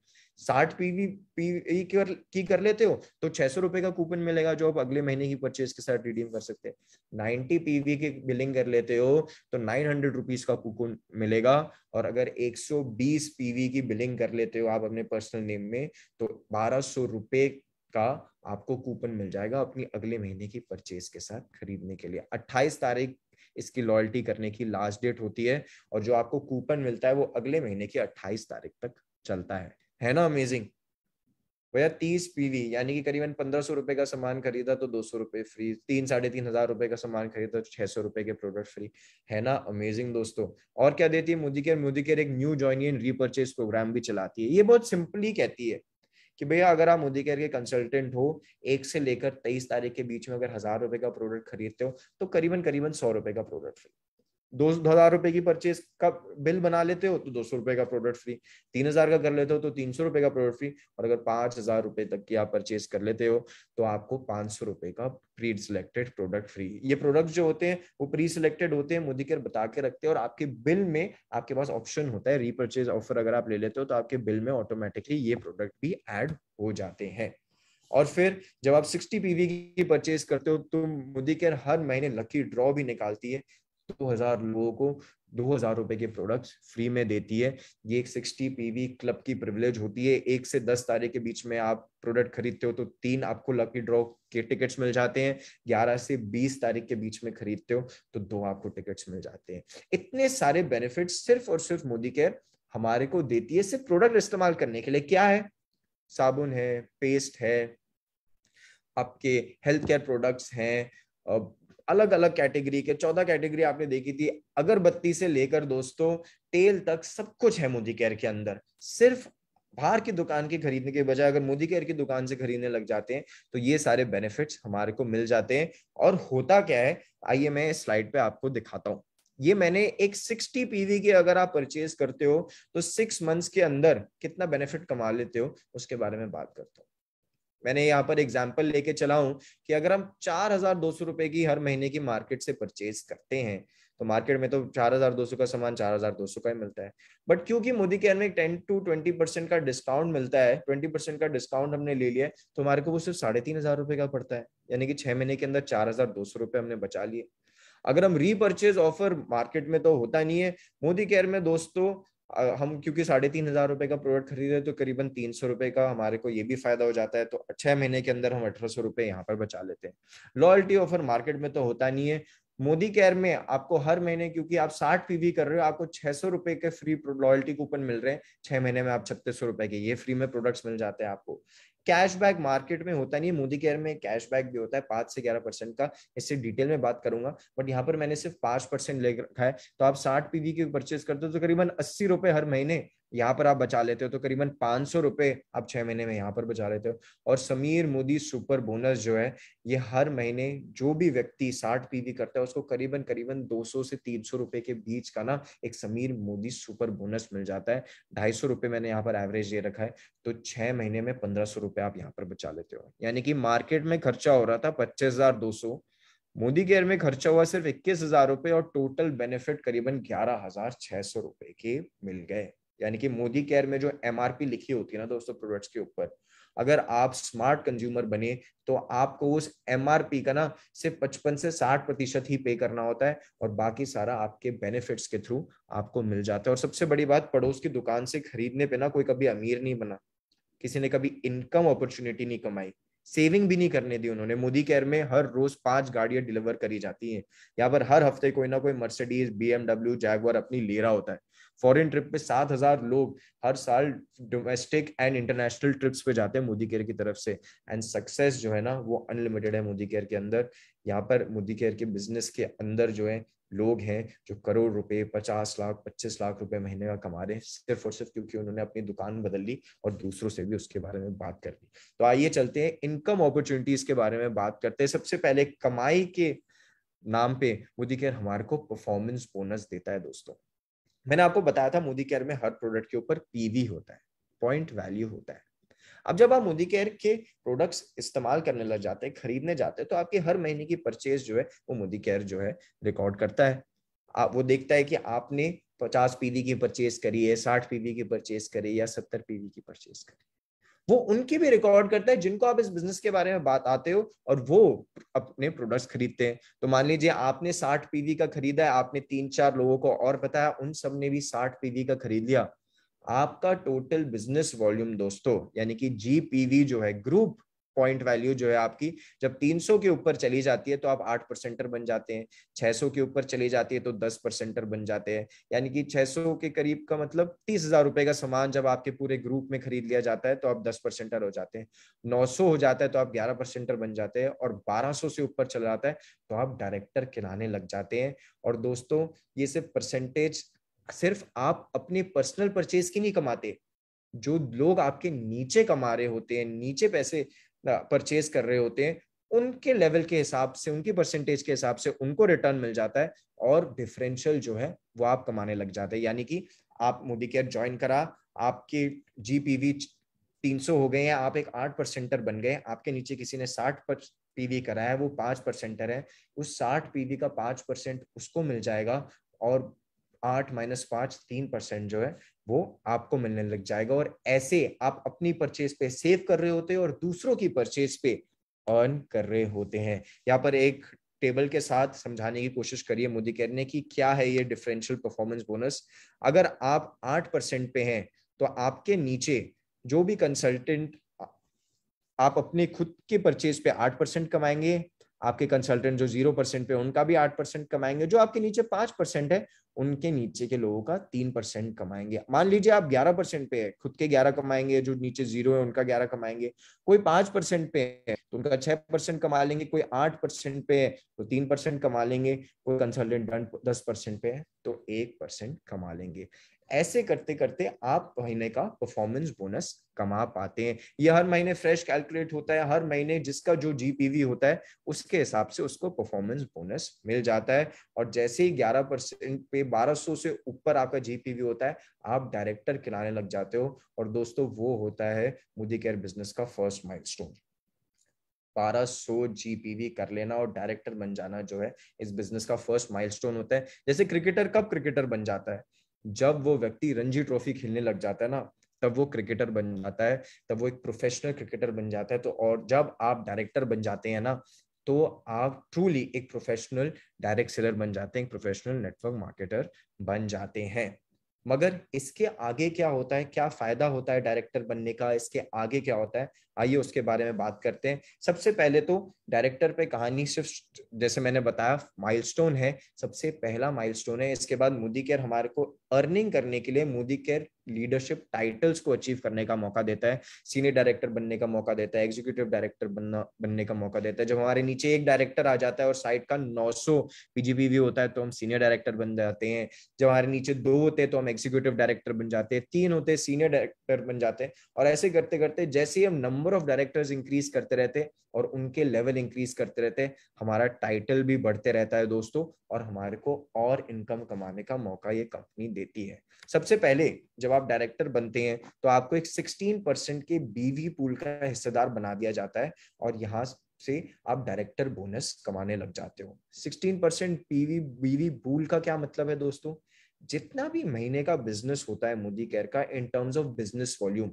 साठ पीवी पीवी कर, की कर लेते हो तो छह सौ रुपए का कूपन मिलेगा जो आप अगले महीने की परचेज के साथ रिडीम कर सकते हैं नाइनटी पीवी की बिलिंग कर लेते हो तो नाइन हंड्रेड रुपीज का कूपन मिलेगा और अगर एक सौ बीस पीवी की बिलिंग कर लेते हो आप अपने पर्सनल नेम में तो बारह सौ रुपए का आपको कूपन मिल जाएगा अपनी अगले महीने की परचेज के साथ खरीदने के लिए 28 तारीख इसकी लॉयल्टी करने की लास्ट डेट होती है और जो आपको कूपन मिलता है वो अगले महीने की 28 तारीख तक चलता है है ना अमेजिंग भैया तीस पीवी यानी कि करीबन पंद्रह सौ रुपए का सामान खरीदा तो दो सौ रुपए फ्री तीन साढ़े तीन हजार रुपए का सामान खरीदा तो छह सौ रुपए के प्रोडक्ट फ्री है ना अमेजिंग दोस्तों और क्या देती है मोदी केयर मोदी केयर एक न्यू ज्वाइन इन प्रोग्राम भी चलाती है ये बहुत सिंपली कहती है कि भैया अगर आप मोदी केयर के कंसल्टेंट हो एक से लेकर तेईस तारीख के बीच में अगर हजार रुपए का प्रोडक्ट खरीदते हो तो करीबन करीबन सौ रुपए का प्रोडक्ट फ्री दो हजार रुपए की परचेज का बिल बना लेते हो तो दो सौ रुपए का प्रोडक्ट फ्री तीन हजार का कर लेते हो तो तीन सौ रुपए का प्रोडक्ट फ्री और अगर पांच हजार रुपए तक की आप परचेज कर लेते हो तो आपको पांच सौ रुपए का प्री सिलेक्टेड प्रोडक्ट फ्री ये प्रोडक्ट जो होते हैं वो प्री सिलेक्टेड होते हैं मोदी केयर बता के रखते हैं और आपके बिल में आपके पास ऑप्शन होता है रीपर्चेज ऑफर अगर आप ले लेते हो तो आपके बिल में ऑटोमेटिकली ये प्रोडक्ट भी एड हो जाते हैं और फिर जब आप 60 पीवी की परचेज करते हो तो मोदी केयर हर महीने लकी ड्रॉ भी निकालती है दो हजार लोगों को दो हजार रुपए के प्रोडक्ट्स फ्री में देती है ये एक सिक्सटी पीवी क्लब की प्रिविलेज होती है एक से दस तारीख के बीच में आप प्रोडक्ट खरीदते हो तो तीन आपको लकी ड्रॉ के टिकट्स मिल जाते हैं ग्यारह से बीस तारीख के बीच में खरीदते हो तो दो आपको टिकट्स मिल जाते हैं इतने सारे बेनिफिट सिर्फ और सिर्फ मोदी केयर हमारे को देती है सिर्फ प्रोडक्ट इस्तेमाल करने के लिए क्या है साबुन है पेस्ट है आपके हेल्थ केयर प्रोडक्ट्स हैं अलग अलग कैटेगरी के चौदह कैटेगरी आपने देखी थी अगरबत्ती से लेकर दोस्तों तेल तक सब कुछ है मोदी केयर के अंदर सिर्फ बाहर की दुकान की खरीदने के बजाय अगर मोदी केयर की दुकान से खरीदने लग जाते हैं तो ये सारे बेनिफिट्स हमारे को मिल जाते हैं और होता क्या है आइए मैं इस स्लाइड पे आपको दिखाता हूँ ये मैंने एक 60 पीवी के अगर आप परचेज करते हो तो सिक्स मंथ्स के अंदर कितना बेनिफिट कमा लेते हो उसके बारे में बात करता हूँ मैंने यहाँ पर एग्जाम्पल लेके चला हूँ कि अगर हम चार हजार दो सौ रुपए की हर महीने की मार्केट से परचेज करते हैं तो मार्केट में तो चार हजार दो सौ का सामान चार हजार दो सौ का ही मिलता है बट क्योंकि मोदी केयर में टेन टू ट्वेंटी परसेंट का डिस्काउंट मिलता है ट्वेंटी परसेंट का डिस्काउंट हमने ले लिया तो हमारे को वो सिर्फ साढ़े तीन हजार रुपए का पड़ता है यानी कि छह महीने के अंदर चार हजार दो सौ रुपए हमने बचा लिए अगर हम रीपरचेज ऑफर मार्केट में तो होता नहीं है मोदी केयर में दोस्तों हम क्योंकि साढ़े तीन हजार रुपए का प्रोडक्ट खरीदे तो करीबन तीन सौ रुपए का हमारे को ये भी फायदा हो जाता है तो छह महीने के अंदर हम अठारह सौ रुपए यहाँ पर बचा लेते हैं लॉयल्टी ऑफर मार्केट में तो होता नहीं है मोदी केयर में आपको हर महीने क्योंकि आप साठ पीवी कर रहे हो आपको छह सौ रुपए के फ्री लॉयल्टी कूपन मिल रहे हैं छह महीने में आप छत्तीस सौ रुपए के ये फ्री में प्रोडक्ट्स मिल जाते हैं आपको कैशबैक मार्केट में होता नहीं है मोदी केयर में कैशबैक भी होता है पांच से ग्यारह परसेंट का इससे डिटेल में बात करूंगा बट यहाँ पर मैंने सिर्फ पांच परसेंट ले रखा है तो आप साठ पीवी की परचेज करते हो तो करीबन अस्सी रुपए हर महीने यहाँ पर आप बचा लेते हो तो करीबन पांच सौ रुपए आप छह महीने में यहाँ पर बचा लेते हो और समीर मोदी सुपर बोनस जो है ये हर महीने जो भी व्यक्ति साठ पीवी करता है उसको करीबन करीबन दो सौ से तीन सौ रुपए के बीच का ना एक समीर मोदी सुपर बोनस मिल जाता है ढाई सौ रुपये मैंने यहाँ पर एवरेज ये रखा है तो छह महीने में पंद्रह सौ रुपये आप यहाँ पर बचा लेते हो यानी कि मार्केट में खर्चा हो रहा था पच्चीस हजार दो सौ मोदी केयर में खर्चा हुआ सिर्फ इक्कीस हजार रुपए और टोटल बेनिफिट करीबन ग्यारह हजार छह सौ रुपए के मिल गए यानी कि मोदी केयर में जो एम लिखी होती है ना दोस्तों प्रोडक्ट्स के ऊपर अगर आप स्मार्ट कंज्यूमर बने तो आपको उस एम का ना सिर्फ पचपन से साठ प्रतिशत ही पे करना होता है और बाकी सारा आपके बेनिफिट्स के थ्रू आपको मिल जाता है और सबसे बड़ी बात पड़ोस की दुकान से खरीदने पे ना कोई कभी अमीर नहीं बना किसी ने कभी इनकम अपॉर्चुनिटी नहीं कमाई सेविंग भी नहीं करने दी उन्होंने मोदी केयर में हर रोज पांच गाड़ियां डिलीवर करी जाती हैं यहाँ पर हर हफ्ते कोई ना कोई मर्सिडीज बीएमडब्ल्यू जैगवर अपनी ले रहा होता है फॉरेन ट्रिप पे सात हजार लोग हर साल डोमेस्टिक एंड इंटरनेशनल ट्रिप्स पे जाते हैं मोदी केयर की तरफ से एंड सक्सेस जो है ना वो अनलिमिटेड है मोदी केयर के अंदर यहाँ पर मोदी केयर के बिजनेस के अंदर जो है लोग हैं जो करोड़ रुपए पचास लाख पच्चीस लाख रुपए महीने का कमा रहे हैं सिर्फ और सिर्फ क्योंकि उन्होंने अपनी दुकान बदल ली और दूसरों से भी उसके बारे में बात कर ली तो आइए चलते हैं इनकम अपॉर्चुनिटीज के बारे में बात करते हैं सबसे पहले कमाई के नाम पे मोदी केयर हमारे को परफॉर्मेंस बोनस देता है दोस्तों मैंने आपको बताया था मोदी केयर में हर प्रोडक्ट के ऊपर पीवी होता है पॉइंट वैल्यू होता है अब जब आप मोदी केयर के प्रोडक्ट्स इस्तेमाल करने लग जाते हैं खरीदने जाते हैं तो आपकी हर महीने की परचेज जो है वो मोदी केयर जो है रिकॉर्ड करता है आप वो देखता है कि आपने पचास पीवी की परचेज करी है साठ पीवी की परचेज करी या सत्तर पीवी की परचेज करी वो उनकी भी रिकॉर्ड करता है जिनको आप इस बिजनेस के बारे में बात आते हो और वो अपने प्रोडक्ट्स खरीदते हैं तो मान लीजिए आपने साठ पीवी का खरीदा है आपने तीन चार लोगों को और बताया उन सब ने भी साठ पीवी का खरीद लिया आपका टोटल बिजनेस वॉल्यूम दोस्तों यानी कि जीपीवी जो है ग्रुप पॉइंट वैल्यू जो है आपकी जब 300 के ऊपर चली जाती है तो आप आठ परसेंटर बन जाते हैं 600 के ऊपर चली जाती है तो दस परसेंटर बन जाते हैं यानी कि 600 के करीब का मतलब तीस हजार रुपए का सामान जब आपके पूरे ग्रुप में खरीद लिया जाता है तो आप दस परसेंटर हो जाते हैं 900 हो जाता है तो आप ग्यारह परसेंटर बन जाते हैं और 1200 से ऊपर चला जाता है तो आप डायरेक्टर कहलाने लग जाते हैं और दोस्तों ये सिर्फ परसेंटेज सिर्फ आप अपने पर्सनल परचेज की नहीं कमाते जो लोग आपके नीचे कमा रहे होते हैं नीचे पैसे परचेज कर रहे होते हैं उनके लेवल के हिसाब से उनकी परसेंटेज के हिसाब से उनको रिटर्न मिल जाता है और डिफरेंशियल जो है वो आप कमाने लग जाते हैं यानी कि आप मोदी केयर ज्वाइन करा आपकी जीपीवी 300 हो गए हैं आप एक आठ परसेंटर बन गए आपके नीचे किसी ने साठ पीवी करा है वो पांच परसेंटर है उस साठ पीवी का पांच परसेंट उसको मिल जाएगा और आठ माइनस पांच तीन परसेंट जो है वो आपको मिलने लग जाएगा और ऐसे आप अपनी परचेज पे सेव कर रहे होते हैं और दूसरों की परचेज पे अर्न कर रहे होते हैं यहाँ पर एक टेबल के साथ समझाने की कोशिश करिए मोदी कहने की कि क्या है ये डिफरेंशियल परफॉर्मेंस बोनस अगर आप आठ परसेंट पे हैं तो आपके नीचे जो भी कंसल्टेंट आप अपने खुद के परचेज पे आठ परसेंट कमाएंगे आपके कंसल्टेंट जो जीरो परसेंट पे उनका भी आठ परसेंट कमाएंगे जो आपके नीचे पांच परसेंट है उनके नीचे के लोगों का तीन परसेंट कमाएंगे मान लीजिए आप ग्यारह परसेंट पे है खुद के ग्यारह कमाएंगे जो नीचे जीरो है उनका ग्यारह कमाएंगे कोई पांच परसेंट पे है तो उनका छह परसेंट कमा लेंगे कोई आठ परसेंट पे है तो तीन परसेंट कमा लेंगे कोई कंसल्टेंट दस परसेंट पे है तो एक परसेंट कमा लेंगे ऐसे करते करते आप महीने का परफॉर्मेंस बोनस कमा पाते हैं ये हर महीने फ्रेश कैलकुलेट होता है हर महीने जिसका जो जीपीवी होता है उसके हिसाब से उसको परफॉर्मेंस बोनस मिल जाता है और जैसे ही 11 परसेंट पे 1200 से ऊपर आपका जीपीवी होता है आप डायरेक्टर किनारे लग जाते हो और दोस्तों वो होता है मोदी केयर बिजनेस का फर्स्ट बारह 1200 जीपीवी कर लेना और डायरेक्टर बन जाना जो है इस बिजनेस का फर्स्ट माइलस्टोन होता है जैसे क्रिकेटर कब क्रिकेटर बन जाता है जब वो व्यक्ति रणजी ट्रॉफी खेलने लग जाता है ना तब वो क्रिकेटर बन जाता है तब वो एक प्रोफेशनल क्रिकेटर बन जाता है तो और जब आप डायरेक्टर बन जाते हैं ना तो आप ट्रूली एक प्रोफेशनल डायरेक्ट सेलर बन जाते हैं प्रोफेशनल नेटवर्क मार्केटर बन जाते हैं मगर इसके आगे क्या होता है क्या फायदा होता है डायरेक्टर बनने का इसके आगे क्या होता है आइए उसके बारे में बात करते हैं सबसे पहले तो डायरेक्टर पे कहानी सिर्फ जैसे मैंने बताया माइलस्टोन है सबसे पहला माइलस्टोन है इसके बाद मोदी केयर हमारे को अर्निंग करने के लिए मोदी केयर लीडरशिप टाइटल्स को अचीव करने का मौका देता है सीनियर डायरेक्टर बनने का मौका देता है एग्जीक्यूटिव डायरेक्टर बनना बनने का मौका देता है जब हमारे नीचे एक डायरेक्टर आ जाता है और साइट का 900 पीजीपीवी होता है तो हम सीनियर डायरेक्टर बन जाते हैं जब हमारे नीचे दो होते हैं तो हम एग्जीक्यूटिव डायरेक्टर बन जाते हैं तीन होते हैं सीनियर डायरेक्टर बन जाते हैं और ऐसे करते करते जैसे ही हम नंबर ऑफ डायरेक्टर्स इंक्रीज करते रहते और उनके लेवल इंक्रीज करते रहते हमारा टाइटल भी बढ़ते रहता है दोस्तों और हमारे को और इनकम कमाने का मौका ये कंपनी देती है सबसे पहले जब आप डायरेक्टर बनते हैं तो आपको एक 16 परसेंट के बीवी पूल का हिस्सेदार बना दिया जाता है और यहाँ से आप डायरेक्टर बोनस कमाने लग जाते हो 16 परसेंट पीवी बीवी पूल का क्या मतलब है दोस्तों जितना भी महीने का बिजनेस होता है मोदी केयर का in terms of business volume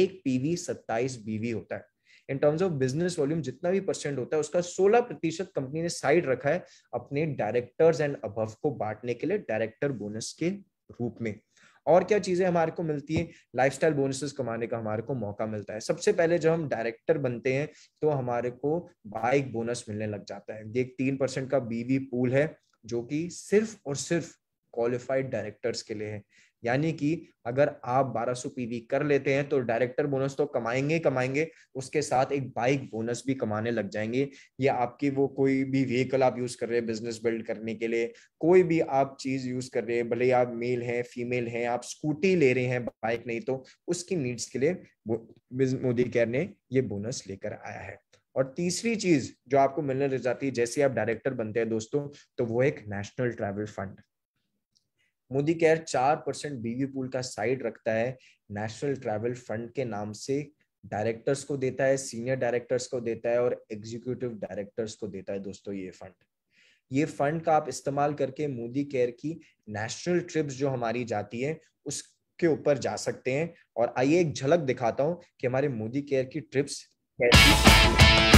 एक पीवी सत्ताईस बीवी होता है in terms of business volume जितना भी परसेंट होता है उसका सोलह प्रतिशत कंपनी ने साइड रखा है अपने डायरेक्टर्स एंड अबव को बांटने के लिए डायरेक्टर बोनस के रूप में और क्या चीजें हमारे को मिलती है लाइफस्टाइल बोनसेस कमाने का हमारे को मौका मिलता है सबसे पहले जब हम डायरेक्टर बनते हैं तो हमारे को बाइक बोनस मिलने लग जाता है एक तीन परसेंट का बीवी पूल है जो कि सिर्फ और सिर्फ क्वालिफाइड डायरेक्टर्स के लिए है यानी कि अगर आप 1200 पीवी कर लेते हैं तो डायरेक्टर बोनस तो कमाएंगे कमाएंगे उसके साथ एक बाइक बोनस भी कमाने लग जाएंगे या आपकी वो कोई भी व्हीकल आप यूज कर रहे हैं बिजनेस बिल्ड करने के लिए कोई भी आप चीज यूज कर रहे हैं भले आप मेल हैं फीमेल हैं आप स्कूटी ले रहे हैं बाइक नहीं तो उसकी नीड्स के लिए मोदी केयर ने ये बोनस लेकर आया है और तीसरी चीज जो आपको मिलने लग जाती है जैसे आप डायरेक्टर बनते हैं दोस्तों तो वो एक national travel fund Modicare चार परसेंट बीवी पूल का साइड रखता है नेशनल ट्रैवल फंड के नाम से डायरेक्टर्स को देता है सीनियर डायरेक्टर्स को देता है और एग्जीक्यूटिव डायरेक्टर्स को देता है दोस्तों ये फंड ये फंड का आप इस्तेमाल करके मोदी केयर की नेशनल ट्रिप्स जो हमारी जाती है उसके ऊपर जा सकते हैं और आइए एक झलक दिखाता हूँ कि हमारे मोदी केयर की ट्रिप्स कैसी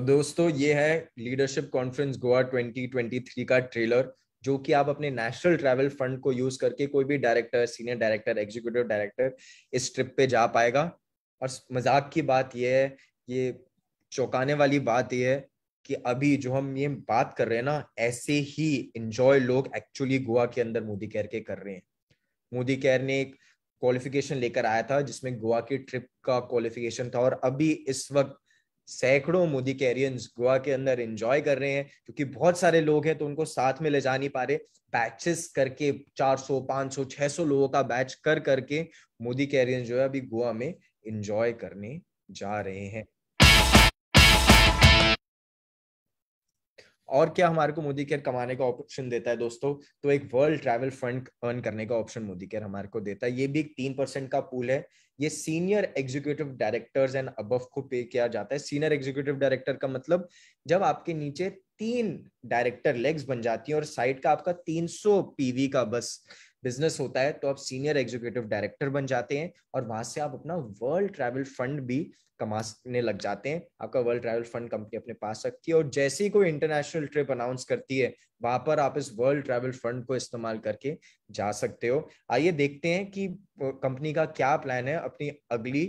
तो दोस्तों ये है लीडरशिप कॉन्फ्रेंस गोवा 2023 का ट्रेलर जो कि आप अपने नेशनल ट्रैवल फंड को यूज करके कोई भी director senior director executive director इस ट्रिप पे जा पाएगा और मजाक की बात यह है ये चौंकाने वाली बात यह है कि अभी जो हम ये बात कर रहे हैं ना ऐसे ही इंजॉय लोग एक्चुअली गोवा के अंदर मोदी कैर के कर रहे हैं मोदी कैर ने एक क्वालिफिकेशन लेकर आया था जिसमें गोवा की ट्रिप का क्वालिफिकेशन था और अभी इस वक्त सैकड़ों मोदी कैरियंस गोवा के अंदर एंजॉय कर रहे हैं क्योंकि बहुत सारे लोग हैं तो उनको साथ में ले जा नहीं पा रहे बैचेस करके 400 500 600 लोगों का बैच कर करके मोदी कैरियंस जो है अभी गोवा में एंजॉय करने जा रहे हैं और क्या हमारे को मोदी केयर कमाने का ऑप्शन देता है दोस्तों तो एक वर्ल्ड ट्रैवल फंड अर्न करने का ऑप्शन मोदी केयर हमारे को देता है ये भी एक तीन परसेंट का पूल है ये senior executive directors and above को पे किया जाता है सीनियर एग्जीक्यूटिव डायरेक्टर का मतलब जब आपके नीचे तीन डायरेक्टर लेग्स बन जाती है और साइड का आपका 300 पीवी का बस बिजनेस होता है तो आप सीनियर एग्जीक्यूटिव डायरेक्टर बन जाते हैं और वहां से आप अपना वर्ल्ड ट्रैवल फंड भी कमाने लग जाते हैं आपका वर्ल्ड ट्रैवल फंड कंपनी अपने पास रखती है और जैसे ही कोई इंटरनेशनल ट्रिप अनाउंस करती है वहां पर आप इस वर्ल्ड ट्रैवल फंड को इस्तेमाल करके जा सकते हो आइए देखते हैं कि कंपनी का क्या प्लान है अपनी अगली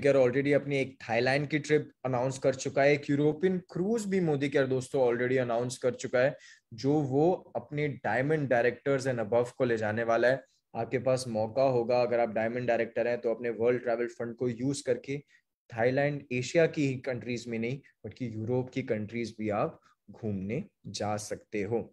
दिकर ऑलरेडी अपनी एक थाईलैंड की ट्रिप अनाउंस कर चुका है एक यूरोपियन क्रूज भी मोदी केयर दोस्तों ऑलरेडी अनाउंस कर चुका है जो वो अपने डायमंड डायरेक्टर्स एंड अबव को ले जाने वाला है आपके पास मौका होगा अगर आप डायमंड डायरेक्टर हैं तो अपने वर्ल्ड ट्रैवल फंड को यूज करके थाईलैंड एशिया की ही कंट्रीज में नहीं बल्कि यूरोप की कंट्रीज भी आप घूमने जा सकते हो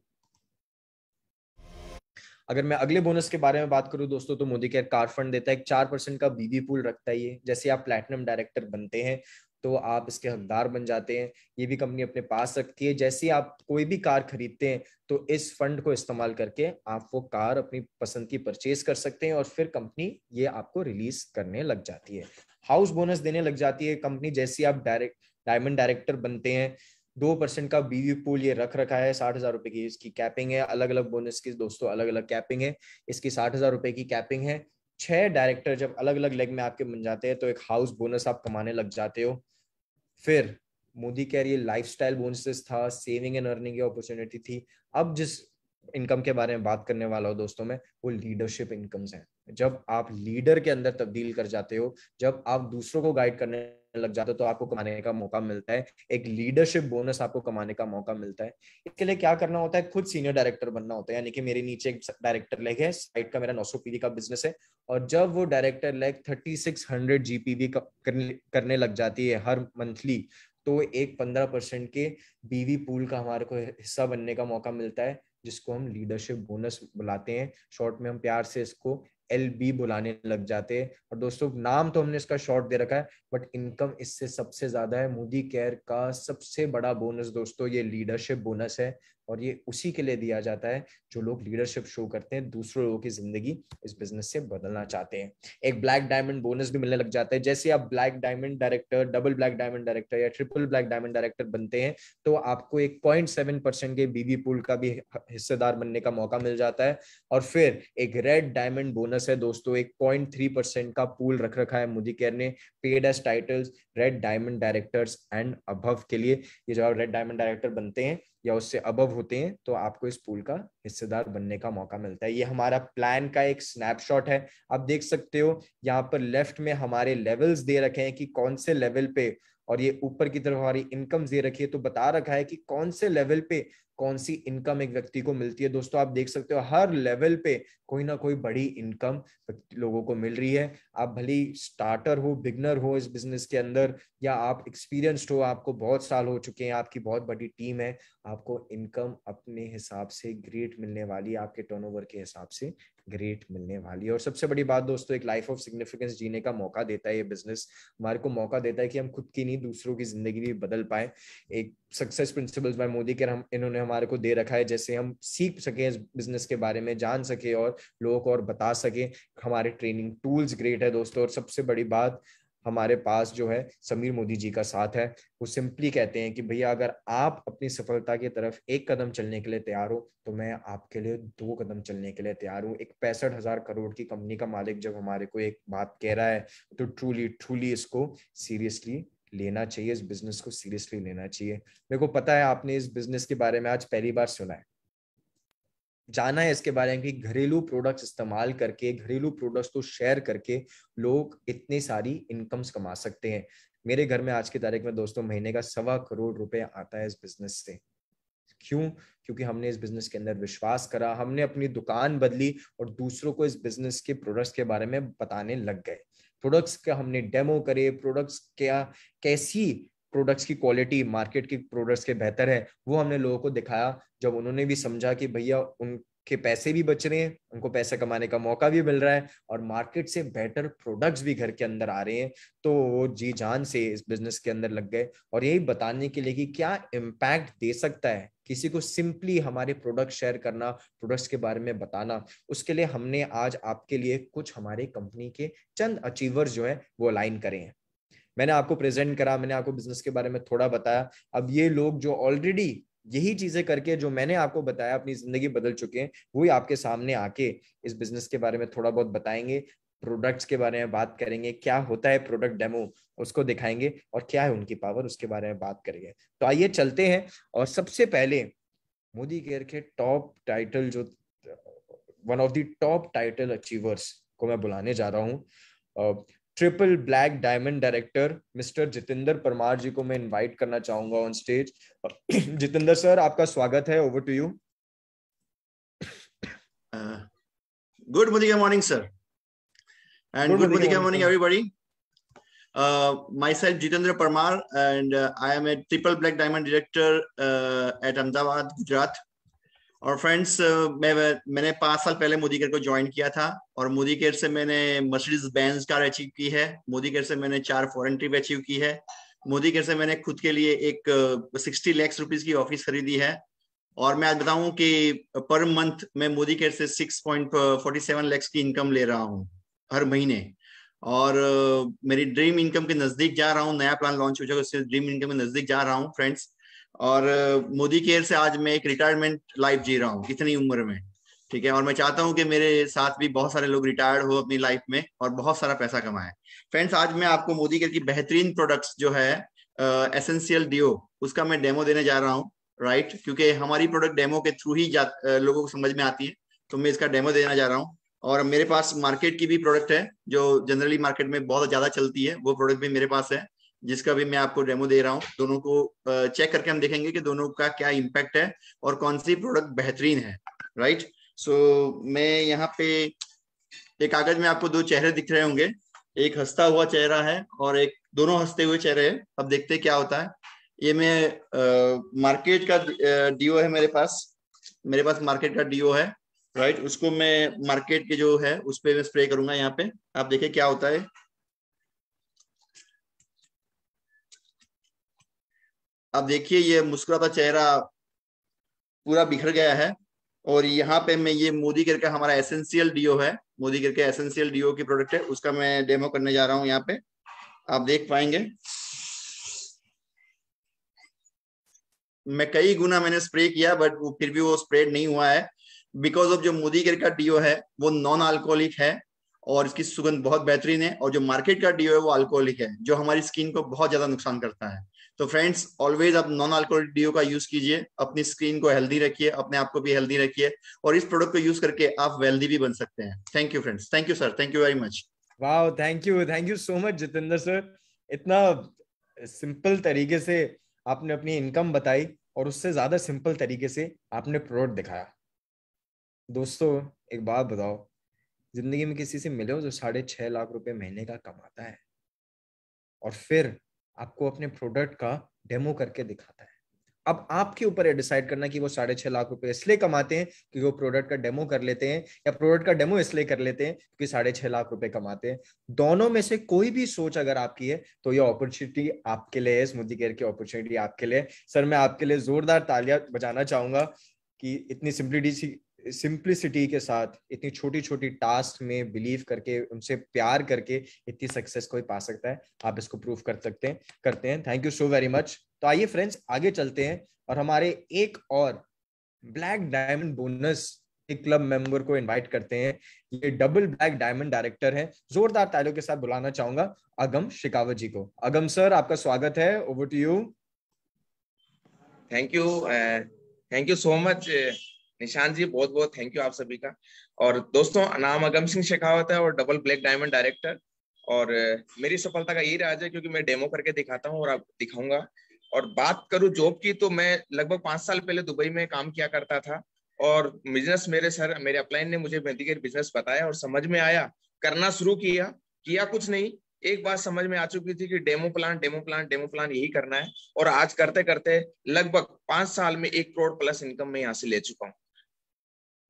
अगर मैं अगले बोनस के बारे में बात करूं दोस्तों तो मोदी केयर कार फंड देता है चार परसेंट का बीबी पूल रखता है ये जैसे आप प्लेटिनम डायरेक्टर बनते हैं तो आप इसके हकदार बन जाते हैं ये भी कंपनी अपने पास रखती है जैसे आप कोई भी कार खरीदते हैं तो इस फंड को इस्तेमाल करके आप वो कार अपनी पसंद की परचेज कर सकते हैं और फिर कंपनी ये आपको रिलीज करने लग जाती है हाउस बोनस देने लग जाती है कंपनी जैसी आप डायरेक्ट डायमंड डायरेक्टर बनते हैं दो परसेंट का बीवी पूल ये रख रखा है साठ हजार रुपए की इसकी कैपिंग है अलग अलग बोनस की दोस्तों अलग अलग कैपिंग है इसकी साठ हजार रुपए की कैपिंग है छह डायरेक्टर जब अलग अलग लेग में आपके बन जाते हैं तो एक हाउस बोनस आप कमाने लग जाते हो फिर मोदी कह रही है लाइफ बोनसेस था सेविंग एंड अर्निंग की अपॉर्चुनिटी थी अब जिस इनकम के बारे में बात करने वाला हूँ दोस्तों में वो लीडरशिप इनकम्स हैं जब आप लीडर के अंदर तब्दील कर जाते हो जब आप दूसरों को गाइड करने लग जाते हो तो आपको कमाने का मौका मिलता है एक लीडरशिप बोनस आपको कमाने का मौका मिलता है इसके लिए क्या करना होता है खुद सीनियर डायरेक्टर बनना होता है यानी कि मेरे नीचे एक डायरेक्टर लेग है साइड का मेरा नौ सौ का बिजनेस है और जब वो director leg thirty six hundred GPV करने लग जाती है हर मंथली तो एक पंद्रह परसेंट के बीवी पूल का हमारे को हिस्सा बनने का मौका मिलता है जिसको हम लीडरशिप बोनस बुलाते हैं शॉर्ट में हम प्यार से इसको एल बी बुलाने लग जाते और दोस्तों नाम तो हमने इसका शॉर्ट दे रखा है बट इनकम इससे सबसे ज्यादा है मोदी केयर का सबसे बड़ा बोनस दोस्तों ये लीडरशिप बोनस है और ये उसी के लिए दिया जाता है जो लोग लीडरशिप शो करते हैं दूसरों लोगों की जिंदगी इस बिजनेस से बदलना चाहते हैं एक ब्लैक डायमंड बोनस भी मिलने लग जाता है जैसे आप black diamond director double black diamond director या ट्रिपल ब्लैक डायमंड डायरेक्टर बनते हैं तो आपको एक पॉइंट सेवन परसेंट के बीबी पुल का भी हिस्सेदार बनने का मौका मिल जाता है और फिर एक रेड डायमंड बोनस है दोस्तों एक पॉइंट थ्री परसेंट का पूल रख रखा है मोदी केयर ने paid S titles red diamond directors and above के लिए ये जो आप रेड डायमंड डायरेक्टर बनते हैं या उससे अबव होते हैं तो आपको इस पूल का हिस्सेदार बनने का मौका मिलता है ये हमारा प्लान का एक स्नैपशॉट है आप देख सकते हो यहाँ पर लेफ्ट में हमारे लेवल्स दे रखे हैं कि कौन से लेवल पे और ये ऊपर की तरफ हमारी इनकम दे रखी है तो बता रखा है कि कौन से लेवल पे कौन सी इनकम एक व्यक्ति को मिलती है दोस्तों आप देख सकते हो हर लेवल पे कोई ना कोई बड़ी इनकम लोगों को मिल रही है आप भली स्टार्टर हो बिगनर हो इस बिजनेस के अंदर या आप एक्सपीरियंस्ड हो आपको बहुत साल हो चुके हैं आपकी बहुत बड़ी टीम है आपको इनकम अपने हिसाब से ग्रेट मिलने वाली आपके टर्न के हिसाब से ग्रेट मिलने वाली है और सबसे बड़ी बात दोस्तों एक लाइफ ऑफ सिग्निफिकेंस जीने का मौका देता है ये बिजनेस हमारे को मौका देता है कि हम खुद की नहीं दूसरों की जिंदगी भी बदल पाए एक सक्सेस प्रिंसिपल्स बाय मोदी के हम इन्होंने हमारे को दे रखा है जैसे हम सीख सके इस बिजनेस के बारे में जान सके और लोगों को और बता सके हमारे ट्रेनिंग टूल्स ग्रेट है दोस्तों और सबसे बड़ी बात हमारे पास जो है समीर मोदी जी का साथ है वो सिंपली कहते हैं कि भैया अगर आप अपनी सफलता की तरफ एक कदम चलने के लिए तैयार हो तो मैं आपके लिए दो कदम चलने के लिए तैयार हूँ एक पैंसठ हजार करोड़ की कंपनी का मालिक जब हमारे को एक बात कह रहा है तो ट्रूली ट्रूली इसको सीरियसली लेना चाहिए इस बिजनेस को सीरियसली लेना चाहिए मेरे को पता है आपने इस बिजनेस के बारे में आज पहली बार सुना है जाना है इसके बारे में कि घरेलू प्रोडक्ट्स इस्तेमाल करके घरेलू प्रोडक्ट्स को शेयर करके लोग इतनी सारी इनकम्स कमा सकते हैं मेरे घर में आज की तारीख में दोस्तों महीने का सवा करोड़ रुपए आता है इस बिजनेस से क्यों क्योंकि हमने इस बिजनेस के अंदर विश्वास करा हमने अपनी दुकान बदली और दूसरों को इस बिजनेस के प्रोडक्ट्स के बारे में बताने लग गए प्रोडक्ट्स का हमने डेमो करे प्रोडक्ट्स क्या कैसी प्रोडक्ट्स की क्वालिटी मार्केट के प्रोडक्ट्स के बेहतर है वो हमने लोगों को दिखाया जब उन्होंने भी समझा कि भैया उनके पैसे भी बच रहे हैं उनको पैसे कमाने का मौका भी मिल रहा है और मार्केट से बेटर प्रोडक्ट्स भी घर के अंदर आ रहे हैं तो वो जी जान से इस बिजनेस के अंदर लग गए और यही बताने के लिए कि क्या इम्पैक्ट दे सकता है किसी को सिंपली हमारे प्रोडक्ट शेयर करना प्रोडक्ट्स के बारे में बताना उसके लिए हमने आज आपके लिए कुछ हमारे कंपनी के चंद अचीवर्स जो है वो अलाइन करे हैं मैंने आपको प्रेजेंट करा मैंने आपको बिजनेस के बारे में थोड़ा बताया अब ये लोग जो ऑलरेडी यही चीजें करके जो मैंने आपको बताया अपनी जिंदगी बदल चुके हैं ही आपके सामने आके इस बिजनेस के बारे में थोड़ा बहुत बताएंगे प्रोडक्ट्स के बारे में बात करेंगे क्या होता है प्रोडक्ट डेमो उसको दिखाएंगे और क्या है उनकी पावर उसके बारे में बात करेंगे तो आइए चलते हैं और सबसे पहले मोदी केयर के टॉप टाइटल जो one of the top title achievers को मैं बुलाने जा रहा हूँ triple black diamond director mister Jitendra Parmar ji को मैं इनवाइट करना चाहूंगा ऑन स्टेज जितेंद्र सर आपका स्वागत है over to you good Modicare morning sir and good Modicare morning everybody Uh, self Jitendra Parmar and I am a triple black diamond director at Ahmedabad Gujarat और फ्रेंड्स मैं मैंने पांच साल पहले मोदी केयर को ज्वाइन किया था और मोदी केयर से मैंने मर्सिडीज बैंस कार अचीव की है मोदी केयर से मैंने चार फॉरन ट्रिप अचीव की है मोदी केयर से मैंने खुद के लिए एक सिक्सटी लैक्स रुपीज की ऑफिस खरीदी है और मैं आज बताऊं कि पर मंथ मैं मोदी केयर से six point forty seven lakhs की इनकम ले रहा हूँ हर महीने और uh, मेरी ड्रीम इनकम के नजदीक जा रहा हूँ नया प्लान लॉन्च हो जाएगा उससे ड्रीम इनकम के नजदीक जा रहा हूँ फ्रेंड्स और मोदी केयर से आज मैं एक रिटायरमेंट लाइफ जी रहा हूँ कितनी उम्र में ठीक है और मैं चाहता हूँ कि मेरे साथ भी बहुत सारे लोग रिटायर्ड हो अपनी लाइफ में और बहुत सारा पैसा कमाए फ्रेंड्स आज मैं आपको मोदी केयर की बेहतरीन प्रोडक्ट्स जो है एसेंशियल डिओ उसका मैं डेमो देने जा रहा हूँ राइट क्योंकि हमारी प्रोडक्ट डेमो के थ्रू ही लोगों को समझ में आती है तो मैं इसका डेमो देना जा रहा हूँ और मेरे पास मार्केट की भी प्रोडक्ट है जो जनरली मार्केट में बहुत ज्यादा चलती है वो प्रोडक्ट भी मेरे पास है जिसका भी मैं आपको डेमो दे रहा हूँ दोनों को चेक करके हम देखेंगे कि दोनों का क्या इम्पैक्ट है और कौन सी प्रोडक्ट बेहतरीन है राइट सो so, मैं यहाँ पे एक कागज में आपको दो चेहरे दिख रहे होंगे एक हंसता हुआ चेहरा है और एक दोनों हंसते हुए चेहरे है अब देखते क्या होता है ये मैं आ, मार्केट का डीओ है मेरे पास मेरे पास मार्केट का डीओ है राइट उसको मैं मार्केट के जो है उस पर मैं स्प्रे करूंगा यहाँ पे आप देखे क्या होता है आप देखिए ये मुस्कुराता चेहरा पूरा बिखर गया है और यहाँ पे मैं ये मोदी करके का हमारा एसेंशियल डीओ है मोदी करके एसेंशियल डीओ की प्रोडक्ट है उसका मैं डेमो करने जा रहा हूँ यहाँ पे आप देख पाएंगे मैं कई गुना मैंने स्प्रे किया बट वो फिर भी वो स्प्रेड नहीं हुआ है बिकॉज ऑफ जो मोदी केयर का डीओ है वो नॉन अल्कोहलिक है और इसकी सुगंध बहुत बेहतरीन है और जो मार्केट का डीओ है वो अल्कोहलिक है जो हमारी स्किन को बहुत ज्यादा नुकसान करता है तो फ्रेंड्स ऑलवेज आप नॉन अल्कोहल डीओ का यूज कीजिए अपनी स्क्रीन को हेल्दी रखिए अपने आप को भी हेल्दी रखिए और इस प्रोडक्ट को यूज करके आप वेल्दी भी बन सकते हैं thank you friends thank you sir thank you very much वाह thank you thank you so much Jitendra sir इतना सिंपल तरीके से आपने अपनी इनकम बताई और उससे ज्यादा सिंपल तरीके से आपने प्रोडक्ट दिखाया दोस्तों एक बात बताओ जिंदगी में किसी से मिले हो जो साढ़े छह लाख रुपए महीने का कमाता है और फिर आपको अपने प्रोडक्ट का डेमो करके दिखाता है अब आपके ऊपर डिसाइड करना कि वो साढ़े छह लाख रुपए इसलिए कमाते हैं क्योंकि वो प्रोडक्ट का डेमो कर लेते हैं या प्रोडक्ट का डेमो इसलिए कर लेते हैं क्योंकि साढ़े छह लाख रुपए कमाते हैं दोनों में से कोई भी सोच अगर आपकी है तो ये अपॉर्चुनिटी आपके लिए है स्मृति केयर की अपॉर्चुनिटी आपके लिए सर मैं आपके लिए जोरदार तालियां बजाना चाहूंगा कि इतनी सिंप्लिटी सिंप्लिसिटी के साथ इतनी छोटी छोटी टास्क में बिलीव करके उनसे प्यार करके इतनी सक्सेस कोई पा सकता है आप इसको प्रूव कर सकते हैं करते हैं thank you so very much तो आइए फ्रेंड्स आगे चलते हैं और हमारे एक और ब्लैक डायमंड बोनस एक क्लब मेंबर को इनवाइट करते हैं ये डबल ब्लैक डायमंड डायरेक्टर हैं जोरदार तालियों के साथ बुलाना चाहूंगा अगम शिकावत जी को अगम सर आपका स्वागत है over to you thank you thank you so much Nishan ji बहुत बहुत थैंक यू आप सभी का और दोस्तों नाम अगम सिंह शेखावत है और डबल ब्लैक डायमंड डायरेक्टर और मेरी सफलता का यही राज है क्योंकि मैं डेमो करके दिखाता हूँ और आप दिखाऊंगा और बात करूँ जॉब की तो मैं लगभग पांच साल पहले दुबई में काम किया करता था और बिजनेस मेरे सर मेरे अपलाइन ने मुझे मेडिकेयर बिजनेस बताया और समझ में आया करना शुरू किया किया कुछ नहीं एक बात समझ में आ चुकी थी कि demo plan demo plan demo plan यही करना है और आज करते करते लगभग पांच साल में एक करोड़ प्लस इनकम मैं यहाँ से ले चुका हूँ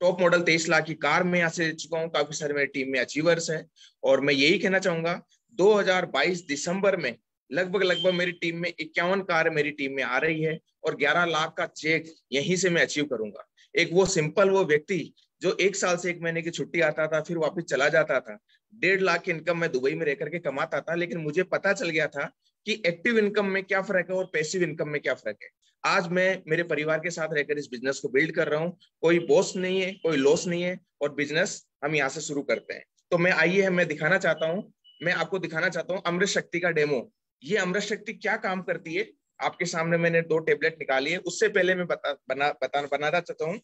टॉप मॉडल तेईस लाख की कार में यहाँ से चुका हूँ काफी सारे मेरी टीम में अचीवर्स हैं और मैं यही कहना चाहूंगा 2022 दिसंबर में लगभग लगभग मेरी टीम में इक्यावन कार मेरी टीम में आ रही है और 11 लाख का चेक यहीं से मैं अचीव करूंगा एक वो सिंपल वो व्यक्ति जो एक साल से एक महीने की छुट्टी आता था फिर वापस चला जाता था डेढ़ लाख की इनकम मैं दुबई में रह करके कमाता था लेकिन मुझे पता चल गया था कि एक्टिव इनकम में क्या फर्क है और पैसिव इनकम में क्या फर्क है आज मैं मेरे परिवार के साथ रहकर इस बिजनेस को बिल्ड कर रहा हूँ कोई बॉस नहीं है कोई लॉस नहीं है और बिजनेस हम यहाँ से शुरू करते हैं तो मैं आइए मैं दिखाना चाहता हूँ मैं आपको दिखाना चाहता हूँ अमृत शक्ति का डेमो ये अमृत शक्ति क्या काम करती है आपके सामने मैंने दो टेबलेट निकाली है उससे पहले मैं बता बना बताना बनाना चाहता हूँ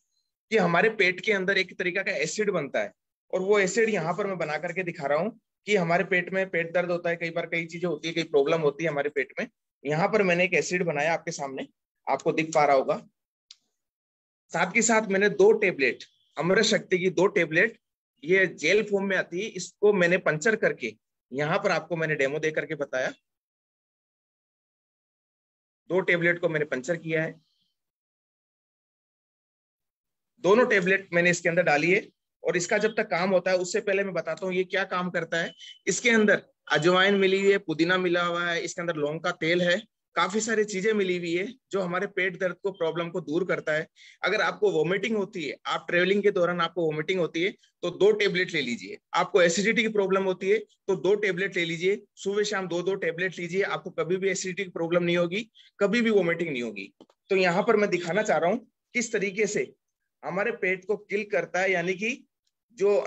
कि हमारे पेट के अंदर एक तरीका का एसिड बनता है और वो एसिड यहाँ पर मैं बना करके दिखा रहा हूँ कि हमारे पेट में पेट दर्द होता है कई बार कई चीजें होती है कई प्रॉब्लम होती है हमारे पेट में यहाँ पर मैंने एक एसिड बनाया आपके सामने आपको दिख पा रहा होगा साथ के साथ मैंने दो टेबलेट अमृत शक्ति की दो टेबलेट ये जेल फॉर्म में आती है इसको मैंने पंचर करके यहाँ पर आपको मैंने डेमो दे करके बताया दो टेबलेट को मैंने पंचर किया है दोनों टेबलेट मैंने इसके अंदर डाली है और इसका जब तक काम होता है उससे पहले मैं बताता हूँ ये क्या काम करता है इसके अंदर अजवाइन मिली हुई है पुदीना मिला हुआ है इसके अंदर लौंग का तेल है काफी सारी चीजें मिली हुई है जो हमारे पेट दर्द को प्रॉब्लम को दूर करता है अगर आपको वोमिटिंग होती है आप ट्रेवलिंग के दौरान आपको वोमिटिंग होती है तो दो टेबलेट ले लीजिए आपको एसिडिटी की प्रॉब्लम होती है तो दो टेबलेट ले लीजिए सुबह शाम दो दो टेबलेट लीजिए आपको कभी भी एसिडिटी की प्रॉब्लम नहीं होगी कभी भी वोमिटिंग नहीं होगी तो यहाँ पर मैं दिखाना चाह रहा हूँ किस तरीके से हमारे पेट को किल करता है यानी कि जो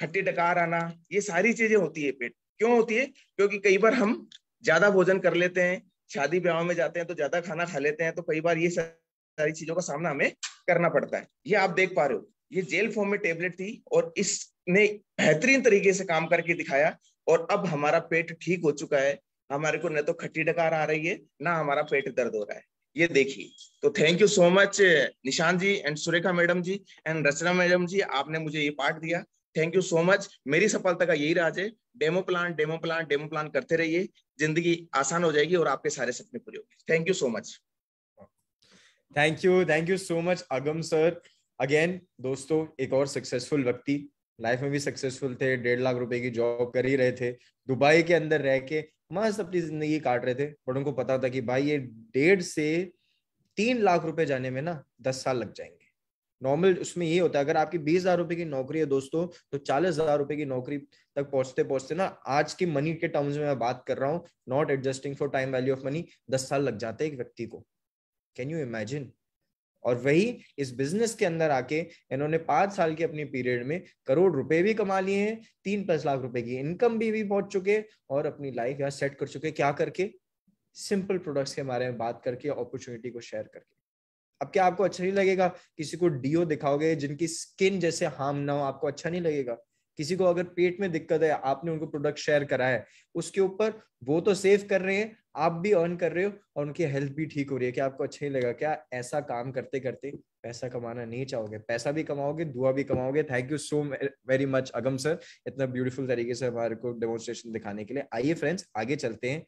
खट्टी डकार आना ये सारी चीजें होती है पेट क्यों होती है क्योंकि कई बार हम ज्यादा भोजन कर लेते हैं शादी ब्याह में जाते हैं तो ज्यादा खाना खा लेते हैं तो कई बार ये सारी चीजों का सामना हमें करना पड़ता है ये आप देख पा रहे हो ये जेल फॉर्म में टेबलेट थी और इसने बेहतरीन तरीके से काम करके दिखाया और अब हमारा पेट ठीक हो चुका है हमारे को न तो खट्टी डकार आ रही है ना हमारा पेट दर्द हो रहा है ये देखिए तो thank you so much Nishan ji and Surekha madam ji and Rachna madam ji आपने मुझे ये पार्ट दिया थैंक यू सो मच मेरी सफलता का यही राज है demo plan demo plan demo plan करते रहिए जिंदगी आसान हो जाएगी और आपके सारे सपने पूरे होंगे thank you so much thank you thank you so much Agam sir again दोस्तों एक और सक्सेसफुल व्यक्ति लाइफ में भी सक्सेसफुल थे डेढ़ लाख रुपए की जॉब कर ही रहे थे दुबई के अंदर रह के मस्त अपनी जिंदगी काट रहे थे बट उनको पता था कि भाई ये डेढ़ से तीन लाख रुपए जाने में ना दस साल लग जाएंगे नॉर्मल उसमें ये होता है अगर आपकी बीस हजार रुपए की नौकरी है दोस्तों तो चालीस हजार रुपए की नौकरी तक पहुंचते पहुंचते ना आज की मनी के टर्म्स में मैं बात कर रहा हूँ not adjusting for time value of money दस साल लग जाते हैं एक व्यक्ति को कैन यू इमेजिन और वही इस बिजनेस के अंदर आके इन्होंने पांच साल के अपने पीरियड में करोड़ रुपए भी कमा लिए हैं तीन पांच लाख रुपए की इनकम भी भी पहुंच चुके और अपनी लाइफ यहाँ सेट कर चुके क्या करके सिंपल प्रोडक्ट्स के बारे में बात करके अपॉर्चुनिटी को शेयर करके अब क्या आपको अच्छा नहीं लगेगा किसी को डीओ दिखाओगे जिनकी स्किन जैसे हार्म ना हो आपको अच्छा नहीं लगेगा किसी को अगर पेट में दिक्कत है आपने उनको प्रोडक्ट शेयर करा है उसके ऊपर वो तो सेव कर रहे हैं आप भी अर्न कर रहे हो और उनकी हेल्थ भी ठीक हो रही है क्या आपको अच्छा नहीं लगा क्या ऐसा काम करते करते पैसा कमाना नहीं चाहोगे पैसा भी कमाओगे दुआ भी कमाओगे thank you so very much Agam sir इतना ब्यूटीफुल तरीके से हमारे को डेमोन्स्ट्रेशन दिखाने के लिए आइए फ्रेंड्स आगे चलते हैं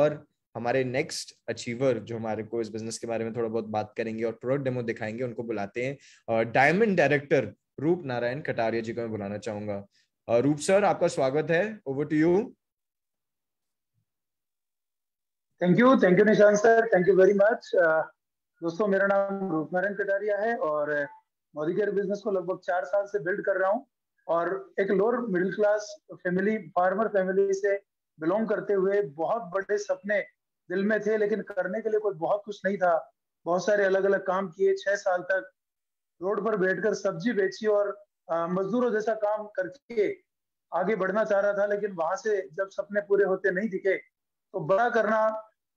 और हमारे नेक्स्ट अचीवर जो हमारे को इस बिजनेस के बारे में थोड़ा बहुत बात करेंगे और प्रोडक्ट डेमो दिखाएंगे उनको बुलाते हैं और डायमंड डायरेक्टर रूप नारायण कटारिया जी को मैं बुलाना चाहूंगा और रूप सर आपका स्वागत है over to you thank you thank you Nishan sir thank you very much दोस्तों मेरा नाम रूप नारायण कटारिया है और मोदी केयर बिजनेस को लगभग चार साल से बिल्ड कर रहा हूँ और एक lower middle class family farmer family से बिलोंग करते हुए बहुत बड़े सपने दिल में थे लेकिन करने के लिए कोई बहुत कुछ नहीं था बहुत सारे अलग अलग काम किए छह साल तक रोड पर बैठकर सब्जी बेची और मजदूरों जैसा काम करके आगे बढ़ना चाह रहा था लेकिन वहां से जब सपने पूरे होते नहीं दिखे तो बड़ा करना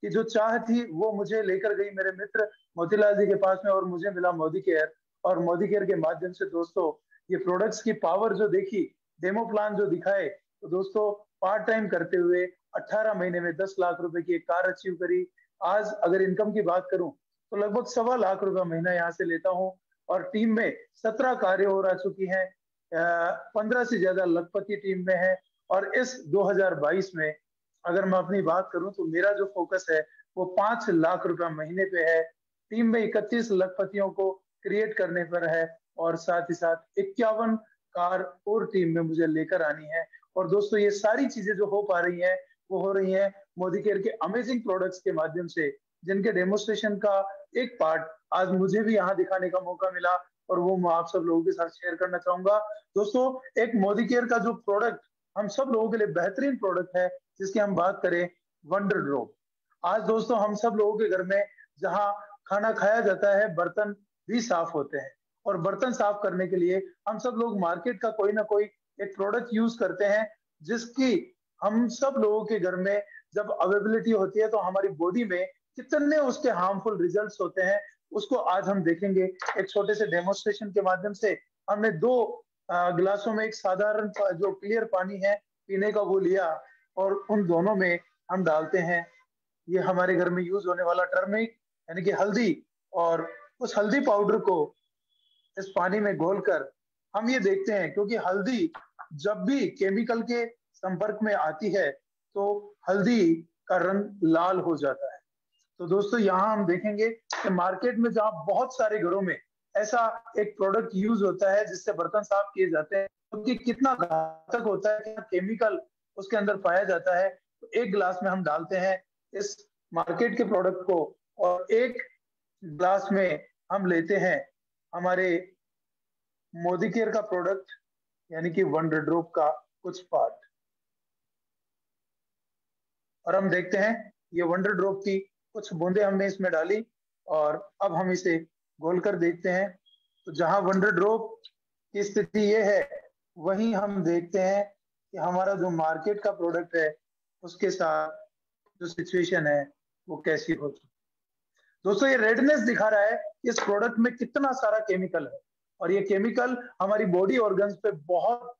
कि जो चाह थी वो मुझे लेकर गई मेरे मित्र मोतीलाल जी के पास में और मुझे मिला मोदी केयर और मोदी केयर के माध्यम से दोस्तों ये प्रोडक्ट्स की पावर जो देखी डेमो प्लान जो दिखाए तो दोस्तों पार्ट टाइम करते हुए 18 महीने में 10 लाख रुपए की एक कार अचीव करी आज अगर इनकम की बात करूं तो लगभग सवा लाख रुपए महीना यहाँ से लेता हूँ और टीम में सत्रह कार्य हो आ चुकी हैं पंद्रह से ज्यादा लखपति टीम में है और इस 2022 में अगर मैं अपनी बात करूं तो मेरा जो फोकस है वो पांच लाख रुपया महीने पे है टीम में इकतीस लखपतियों को क्रिएट करने पर है और साथ ही साथ इक्यावन कार और टीम में मुझे लेकर आनी है और दोस्तों ये सारी चीजें जो हो पा रही हैं वो हो रही हैं मोदी केयर के अमेजिंग प्रोडक्ट्स के माध्यम से जिनके डेमोस्ट्रेशन का एक पार्ट आज मुझे भी यहाँ दिखाने का मौका मिला और वो मैं आप सब लोगों के साथ शेयर करना चाहूंगा दोस्तों एक मोदी केयर का जो प्रोडक्ट हम सब लोगों के लिए बेहतरीन प्रोडक्ट है जिसकी हम बात करें वंडर ड्रॉप आज दोस्तों हम सब लोगों के घर में जहाँ खाना खाया जाता है बर्तन भी साफ होते हैं और बर्तन साफ करने के लिए हम सब लोग मार्केट का कोई ना कोई एक प्रोडक्ट यूज करते हैं जिसकी हम सब लोगों के घर में जब अवेबिलिटी होती है तो हमारी बॉडी में कितने उसके हार्मफुल रिजल्ट्स होते हैं उसको आज हम देखेंगे एक छोटे से डेमोन्स्ट्रेशन के माध्यम से हमने दो ग्लासों में एक साधारण जो क्लियर पानी है पीने का वो लिया और उन दोनों में हम डालते हैं ये हमारे घर में यूज होने वाला टर्मिक यानी कि हल्दी और उस हल्दी पाउडर को इस पानी में घोलकर हम ये देखते हैं क्योंकि हल्दी जब भी केमिकल के संपर्क में आती है तो हल्दी का रंग लाल हो जाता है तो दोस्तों यहाँ हम देखेंगे कि मार्केट में जहाँ बहुत सारे घरों में ऐसा एक प्रोडक्ट यूज होता है जिससे बर्तन साफ किए जाते हैं क्योंकि तो कितना घातक होता है कितना केमिकल उसके अंदर पाया जाता है तो एक ग्लास में हम डालते हैं इस मार्केट के प्रोडक्ट को और एक ग्लास में हम लेते हैं हमारे मोदी केयर का प्रोडक्ट यानी कि वन रेड्रोप का कुछ पार्ट और हम देखते हैं ये वंडर ड्रॉप की कुछ बूंदे हमने इसमें डाली और अब हम इसे घोल कर देखते हैं तो जहां वंडर ड्रॉप की स्थिति ये है वहीं हम देखते हैं कि हमारा जो मार्केट का प्रोडक्ट है उसके साथ जो सिचुएशन है वो कैसी होती दोस्तों ये रेडनेस दिखा रहा है इस प्रोडक्ट में कितना सारा केमिकल है और ये केमिकल हमारी बॉडी ऑर्गन्स पे बहुत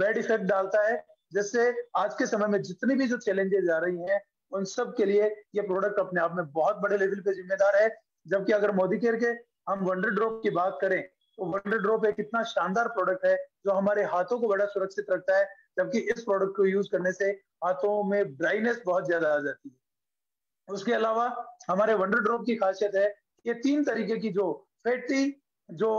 बैड इफेक्ट डालता है जिससे आज के समय में जितनी भी जो चैलेंजेस आ रही हैं उन सब के लिए ये प्रोडक्ट अपने आप में बहुत बड़े लेवल पे जिम्मेदार है जबकि अगर मोदी केयर के हम वंडर ड्रॉप की बात करें तो वंडर ड्रॉप एक इतना शानदार प्रोडक्ट है जो हमारे हाथों को बड़ा सुरक्षित रखता है जबकि इस प्रोडक्ट को यूज करने से हाथों में ड्राइनेस बहुत ज्यादा आ जाती है उसके अलावा हमारे वंडर ड्रॉप की खासियत है ये तीन तरीके की जो फैटी जो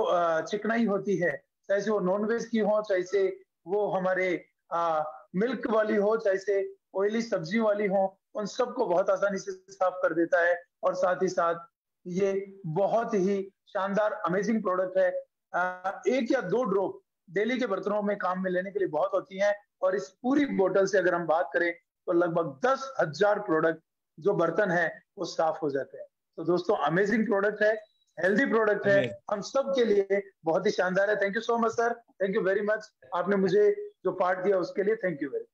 चिकनाई होती है चाहे से वो नॉन वेज की हो चाहे से वो हमारे आ, मिल्क वाली हो चाहे से ऑयली सब्जी वाली हो उन सबको बहुत आसानी से साफ कर देता है और साथ ही साथ ये बहुत ही शानदार अमेजिंग प्रोडक्ट है आ, एक या दो ड्रॉप डेली के बर्तनों में काम में लेने के लिए बहुत होती हैं और इस पूरी बोतल से अगर हम बात करें तो लगभग दस हजार प्रोडक्ट जो बर्तन है वो साफ हो जाते हैं तो दोस्तों अमेजिंग प्रोडक्ट है हेल्दी प्रोडक्ट है हम सब के लिए बहुत ही शानदार है thank you so much sir thank you very much आपने मुझे जो पार्ट दिया उसके लिए thank you very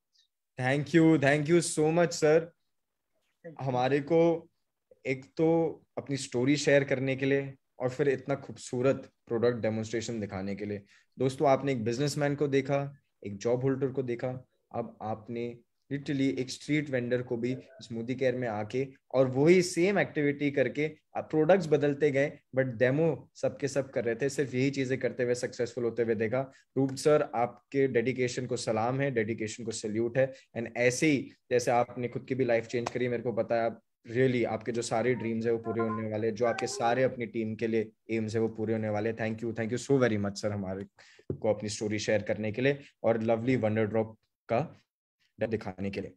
thank you thank you so much sir हमारे को एक तो अपनी स्टोरी शेयर करने के लिए और फिर इतना खूबसूरत प्रोडक्ट डेमोन्स्ट्रेशन दिखाने के लिए दोस्तों आपने एक बिजनेसमैन को देखा एक जॉब होल्डर को देखा अब आपने लिटरली एक स्ट्रीट वेंडर को भी स्मूदी केयर में आके और वही सेम एक्टिविटी करके प्रोडक्ट्स बदलते गए बट डेमो सबके सब कर रहे थे सिर्फ यही चीजें करते हुए सक्सेसफुल होते हुए देखा रूप सर आपके डेडिकेशन को सलाम है डेडिकेशन को सल्यूट है एंड ऐसे ही जैसे आपने खुद की भी लाइफ चेंज करी मेरे को पता है रियली really, आपके जो सारे ड्रीम्स है वो पूरे होने वाले जो आपके सारे अपनी टीम के लिए एम्स है वो पूरे होने वाले thank you thank you so very much sir हमारे को अपनी स्टोरी शेयर करने के लिए और लवली वंडर ड्रॉप का डर दिखाने के लिए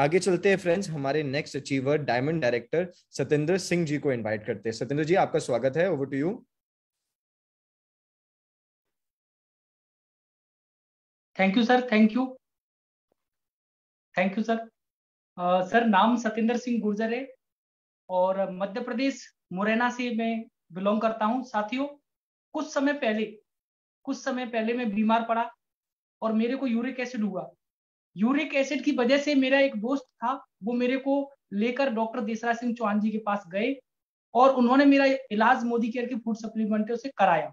आगे चलते हैं फ्रेंड्स हमारे next achiever diamond director Satendra Singh ji को इनवाइट करते हैं सतेंद्र जी आपका स्वागत है over to you thank you sir thank you thank you sir sir नाम सतेंद्र सिंह गुर्जर है और मध्य प्रदेश मुरैना से मैं बिलोंग करता हूं साथियों कुछ समय पहले कुछ समय पहले मैं बीमार पड़ा और मेरे को यूरिक एसिड हुआ यूरिक एसिड की वजह से मेरा एक दोस्त था वो मेरे को लेकर डॉक्टर देसरा सिंह चौहान जी के पास गए और उन्होंने मेरा इलाज मोदी केयर के फूड सप्लीमेंटों से कराया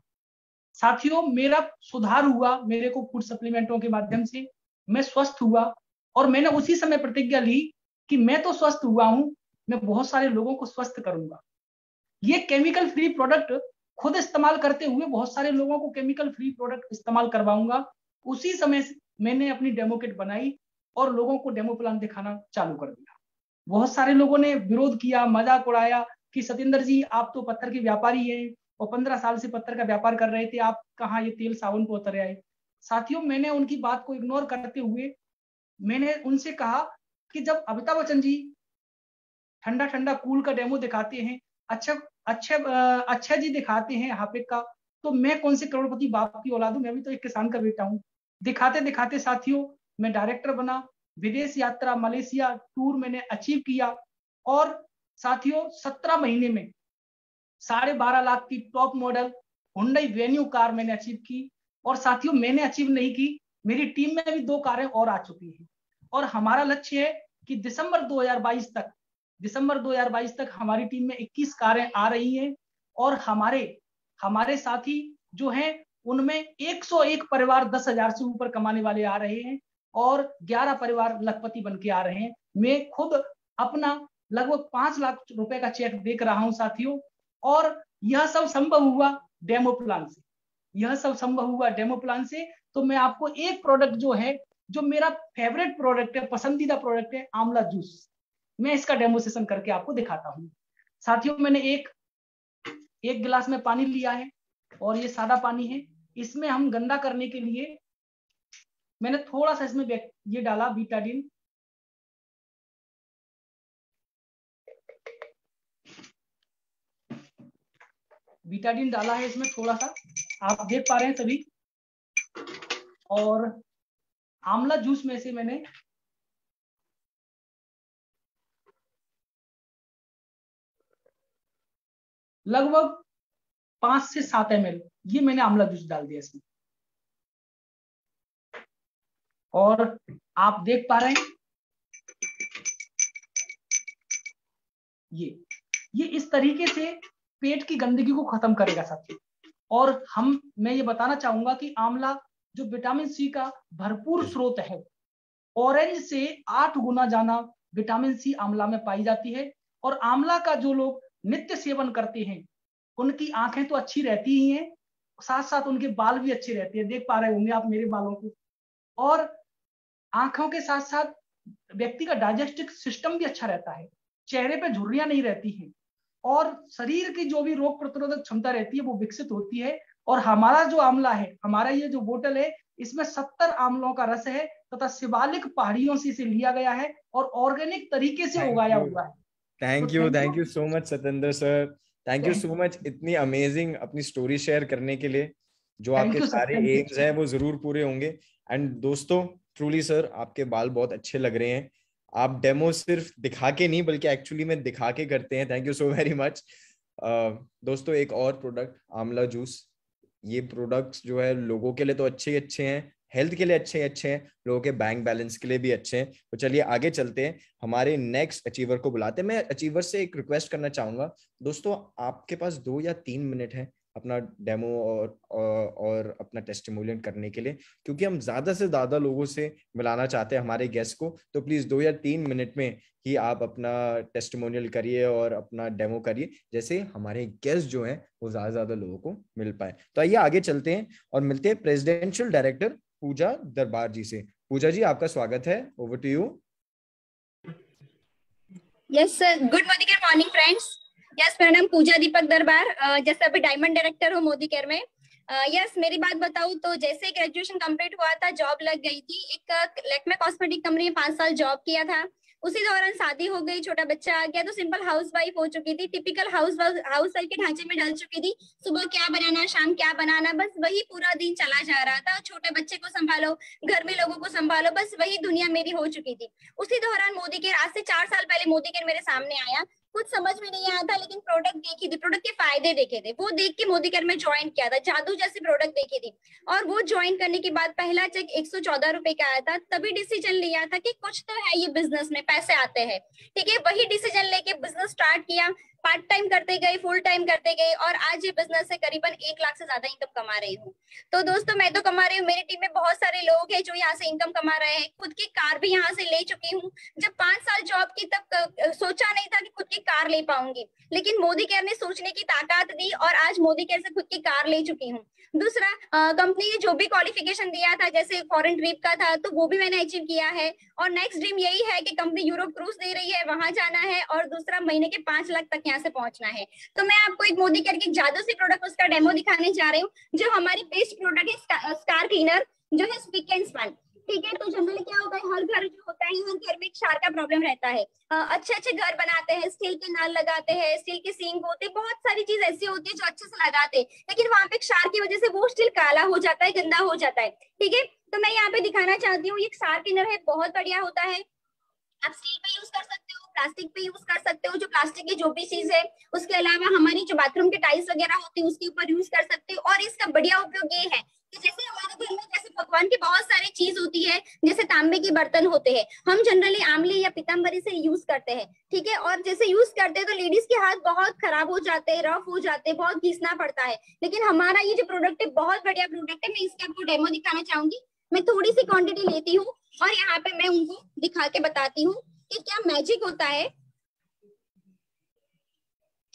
साथियों मेरा सुधार हुआ मेरे को फूड सप्लीमेंटों के माध्यम से मैं स्वस्थ हुआ और मैंने उसी समय प्रतिज्ञा ली कि मैं तो स्वस्थ हुआ हूं मैं बहुत सारे लोगों को स्वस्थ करूंगा ये केमिकल फ्री प्रोडक्ट खुद इस्तेमाल करते हुए बहुत सारे लोगों को केमिकल फ्री प्रोडक्ट इस्तेमाल करवाऊंगा उसी समय मैंने अपनी डेमो किट बनाई और लोगों को डेमो प्लान दिखाना चालू कर दिया बहुत सारे लोगों ने विरोध किया मजाक उड़ाया कि सतेंद्र जी आप तो पत्थर के व्यापारी हैं और पंद्रह साल से पत्थर का व्यापार कर रहे थे आप कहाँ ये तेल सावन पर उतर आए साथियों मैंने उनकी बात को इग्नोर करते हुए मैंने उनसे कहा कि जब अमिताभ बच्चन जी ठंडा ठंडा कूल का डेमो दिखाते हैं अच्छा अच्छा अच्छा जी दिखाते हैं हापिक का तो मैं कौन से करोड़पति बाप की औलाद हूँ मैं भी तो एक किसान का बेटा हूँ दिखाते दिखाते साथियों मैं डायरेक्टर बना विदेश यात्रा मलेशिया टूर मैंने अचीव किया और साथियों सत्रह महीने में साढ़े बारह लाख की top model Hyundai Venue car मैंने अचीव की और साथियों मैंने अचीव नहीं की मेरी टीम में भी दो कारें और आ चुकी हैं और हमारा लक्ष्य है कि दिसंबर 2022 तक दिसंबर 2022 तक हमारी टीम में 21 कारें आ रही हैं और हमारे हमारे साथी जो हैं उनमें 101 परिवार दस हजार से ऊपर कमाने वाले आ रहे हैं और 11 परिवार लखपति बन के आ रहे हैं मैं खुद अपना लगभग पांच लाख रुपए का चेक देख रहा हूं साथियों और यह सब संभव हुआ डेमो प्लान से यह सब संभव हुआ डेमो प्लान से तो मैं आपको एक प्रोडक्ट जो है जो मेरा फेवरेट प्रोडक्ट है पसंदीदा प्रोडक्ट है आंवला जूस मैं इसका डेमोसेशन करके आपको दिखाता हूँ साथियों मैंने एक एक गिलास में पानी लिया है और ये सादा पानी है इसमें हम गंदा करने के लिए मैंने थोड़ा सा इसमें ये डाला बीटाडिन बीटाडिन डाला है इसमें थोड़ा सा आप देख पा रहे हैं सभी और आमला जूस में से मैंने लगभग पांच से सात एम एल ये मैंने आंवला जूस डाल दिया इसमें और आप देख पा रहे हैं ये ये इस तरीके से पेट की गंदगी को खत्म करेगा साथियों और हम मैं ये बताना चाहूंगा कि आंवला जो विटामिन सी का भरपूर स्रोत है ऑरेंज से आठ गुना जाना विटामिन सी आंवला में पाई जाती है और आंवला का जो लोग नित्य सेवन करते हैं उनकी आंखें तो अच्छी रहती ही हैं साथ साथ उनके बाल भी अच्छे रहते हैं देख पा रहे होंगे आप मेरे बालों को और आंखों के साथ साथ व्यक्ति का डाइजेस्टिव सिस्टम भी अच्छा रहता है चेहरे पर झुर्रियां नहीं रहती हैं और शरीर की जो भी रोग प्रतिरोधक क्षमता रहती है वो विकसित होती है और हमारा जो आमला है हमारा ये जो बोतल है इसमें सत्तर आमलों का रस है तथा तो शिवालिक पहाड़ियों से इसे लिया गया है और ऑर्गेनिक तरीके से उगाया हुआ है thank you thank you so much Satendra sir thank you so much इतनी अमेजिंग अपनी स्टोरी शेयर करने के लिए जो आपके सारे एम्स हैं वो जरूर पूरे होंगे एंड दोस्तों ट्रूली सर आपके बाल बहुत अच्छे लग रहे हैं आप डेमो सिर्फ दिखा के नहीं बल्कि एक्चुअली में दिखा के करते हैं thank you so very much दोस्तों एक और प्रोडक्ट आमला जूस ये प्रोडक्ट्स जो है लोगों के लिए तो अच्छे ही अच्छे हैं हेल्थ के लिए अच्छे अच्छे हैं लोगों के बैंक बैलेंस के लिए भी अच्छे हैं तो चलिए आगे चलते हैं हमारे नेक्स्ट अचीवर को बुलाते हैं मैं अचीवर से एक रिक्वेस्ट करना चाहूंगा दोस्तों आपके पास दो या तीन मिनट है अपना डेमो और और, अपना टेस्टिमोलियन करने के लिए क्योंकि हम ज़्यादा से ज़्यादा लोगों से मिलाना चाहते हैं हमारे गेस्ट को तो प्लीज़ दो या तीन मिनट में ही आप अपना टेस्टिमोनियल करिए और अपना डेमो करिए जैसे हमारे गेस्ट जो हैं वो ज़्यादा से ज़्यादा लोगों को मिल पाए तो आइए आगे चलते हैं और मिलते हैं प्रेसिडेंशियल डायरेक्टर पूजा दरबार जी से पूजा जी आपका स्वागत है over to you yes sir good morning care morning friends yes मेरा नाम पूजा दीपक दरबार जैसे अभी डायमंड डायरेक्टर हूँ मोदी केयर में यस uh, yes, मेरी बात बताऊं तो जैसे ग्रेजुएशन कंप्लीट हुआ था जॉब लग गई थी एक लेकमे कॉस्मेटिक कंपनी में पांच साल जॉब किया था उसी दौरान शादी हो गई छोटा बच्चा आ गया तो सिंपल हाउस वाइफ हो चुकी थी टिपिकल हाउस हाउस वाइफ के ढांचे में डल चुकी थी सुबह क्या बनाना शाम क्या बनाना बस वही पूरा दिन चला जा रहा था छोटे बच्चे को संभालो घर में लोगों को संभालो बस वही दुनिया मेरी हो चुकी थी उसी दौरान मोदी के आज से चार साल पहले मोदी के मेरे सामने आया कुछ समझ में नहीं आया था लेकिन प्रोडक्ट देखी थी प्रोडक्ट के फायदे देखे थे वो देख के मोदी कर में ज्वाइन किया था जादू जैसी प्रोडक्ट देखी थी और वो ज्वाइन करने के बाद पहला चेक एक सौ चौदह रुपए का आया था तभी डिसीजन लिया था कि कुछ तो है ये बिजनेस में पैसे आते हैं ठीक है वही डिसीजन लेके बिजनेस स्टार्ट किया पार्ट टाइम करते गए फुल टाइम करते गए और आज ये बिजनेस से करीबन एक लाख से ज्यादा इनकम कमा रही हूँ तो दोस्तों मैं तो कमा रही हूँ मेरी टीम में बहुत सारे लोग हैं जो यहाँ से इनकम कमा रहे हैं खुद की कार भी यहाँ से ले चुकी हूँ जब पांच साल जॉब की तब सोचा नहीं था कि खुद की कार ले पाऊंगी लेकिन मोदी केयर ने सोचने की ताकत दी और आज मोदी केयर से खुद की कार ले चुकी हूँ दूसरा कंपनी ने जो भी क्वालिफिकेशन दिया था जैसे फॉरेन ट्रिप का था तो वो भी मैंने अचीव किया है और नेक्स्ट ड्रीम यही है कि कंपनी यूरोप क्रूज दे रही है वहां जाना है और दूसरा महीने के पांच लाख तक यहाँ यहाँ से पहुंचना है तो मैं आपको एक मोदी करके जादू से प्रोडक्ट उसका डेमो दिखाने जा रही हूँ जो हमारी बेस्ट प्रोडक्ट है स्टार क्लीनर जो है स्पीकेंस वन ठीक है तो जनरली क्या होता है हर घर जो होता है हर घर में एक शार का प्रॉब्लम रहता है अच्छे अच्छे घर बनाते हैं स्टील के नल लगाते हैं स्टील के सिंक होते हैं बहुत सारी चीज ऐसी होती है जो अच्छे से लगाते हैं लेकिन वहां पे क्षार की वजह से वो स्टील काला हो जाता है गंदा हो जाता है ठीक है तो मैं यहाँ पे दिखाना चाहती हूँ ये क्षार किनर है बहुत बढ़िया होता है आप स्टील पे यूज कर सकते हो प्लास्टिक पे यूज कर सकते हो जो प्लास्टिक की जो भी चीज है उसके अलावा हमारी जो बाथरूम के टाइल्स वगैरह होती है उसके ऊपर यूज कर सकते हो और इसका बढ़िया उपयोग ये है कि जैसे हमारे घर में जैसे पकवान की बहुत सारी चीज होती है जैसे तांबे के बर्तन होते हैं हम जनरली आमले या पीताम्बरी से यूज करते हैं ठीक है और जैसे यूज करते हैं तो लेडीज के हाथ बहुत खराब हो जाते हैं रफ हो जाते हैं बहुत घिसना पड़ता है लेकिन हमारा ये जो प्रोडक्ट है बहुत बढ़िया प्रोडक्ट है मैं इसका आपको डेमो दिखाना चाहूंगी मैं थोड़ी सी क्वांटिटी लेती हूँ और यहाँ पे मैं उनको दिखा के बताती हूँ कि क्या मैजिक होता है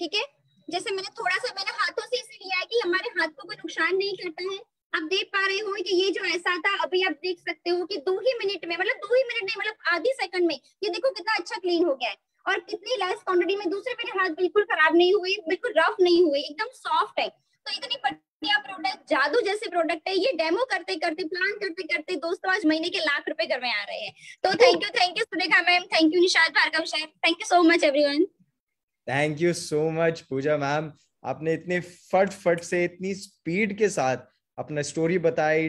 ठीक है जैसे मैंने थोड़ा सा मैंने हाथों से इसे लिया है कि हमारे हाथ को कोई नुकसान नहीं करता है आप देख पा रहे हो कि ये जो ऐसा था अभी आप देख सकते हो कि दो ही मिनट में मतलब दो ही मिनट नहीं मतलब आधी सेकंड में ये देखो कितना अच्छा क्लीन हो गया है और कितनी लेस क्वांटिटी में दूसरे मेरे हाथ बिल्कुल खराब नहीं हुए बिल्कुल रफ नहीं हुए एकदम सॉफ्ट है तो इतनी पर... इंडिया प्रोडक्ट जादू जैसे प्रोडक्ट है ये डेमो करते करते प्लान करते करते दोस्तों आज महीने के लाख रुपए घर में आ रहे हैं तो thank you thank you Surekha ma'am thank you Nishad Bhargav sir thank you so much everyone thank you so much Pooja ma'am आपने इतने फट फट से इतनी स्पीड के साथ अपना स्टोरी बताई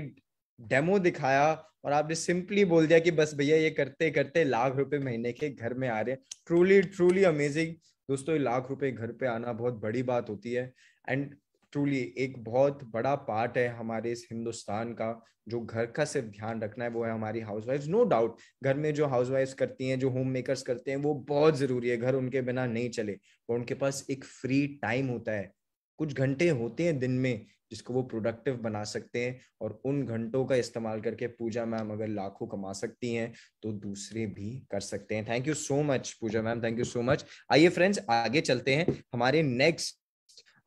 डेमो दिखाया और आपने सिंपली बोल दिया कि बस भैया ये करते करते लाख रुपए महीने के घर में आ रहे हैं ट्रूली ट्रूली अमेजिंग दोस्तों लाख रुपए घर पे आना बहुत बड़ी बात होती है एंड ट्रूली एक बहुत बड़ा पार्ट है हमारे इस हिंदुस्तान का जो घर का सिर्फ ध्यान रखना है वो है हमारी वाइफ नो डाउट घर में जो वाइफ करती हैं जो होम मेकर्स करते हैं वो बहुत ज़रूरी है घर उनके बिना नहीं चले और उनके पास एक फ्री टाइम होता है कुछ घंटे होते हैं दिन में जिसको वो प्रोडक्टिव बना सकते हैं और उन घंटों का इस्तेमाल करके पूजा मैम अगर लाखों कमा सकती हैं तो दूसरे भी कर सकते हैं thank you so much Pooja ma'am thank you so much आइए फ्रेंड्स आगे चलते हैं हमारे नेक्स्ट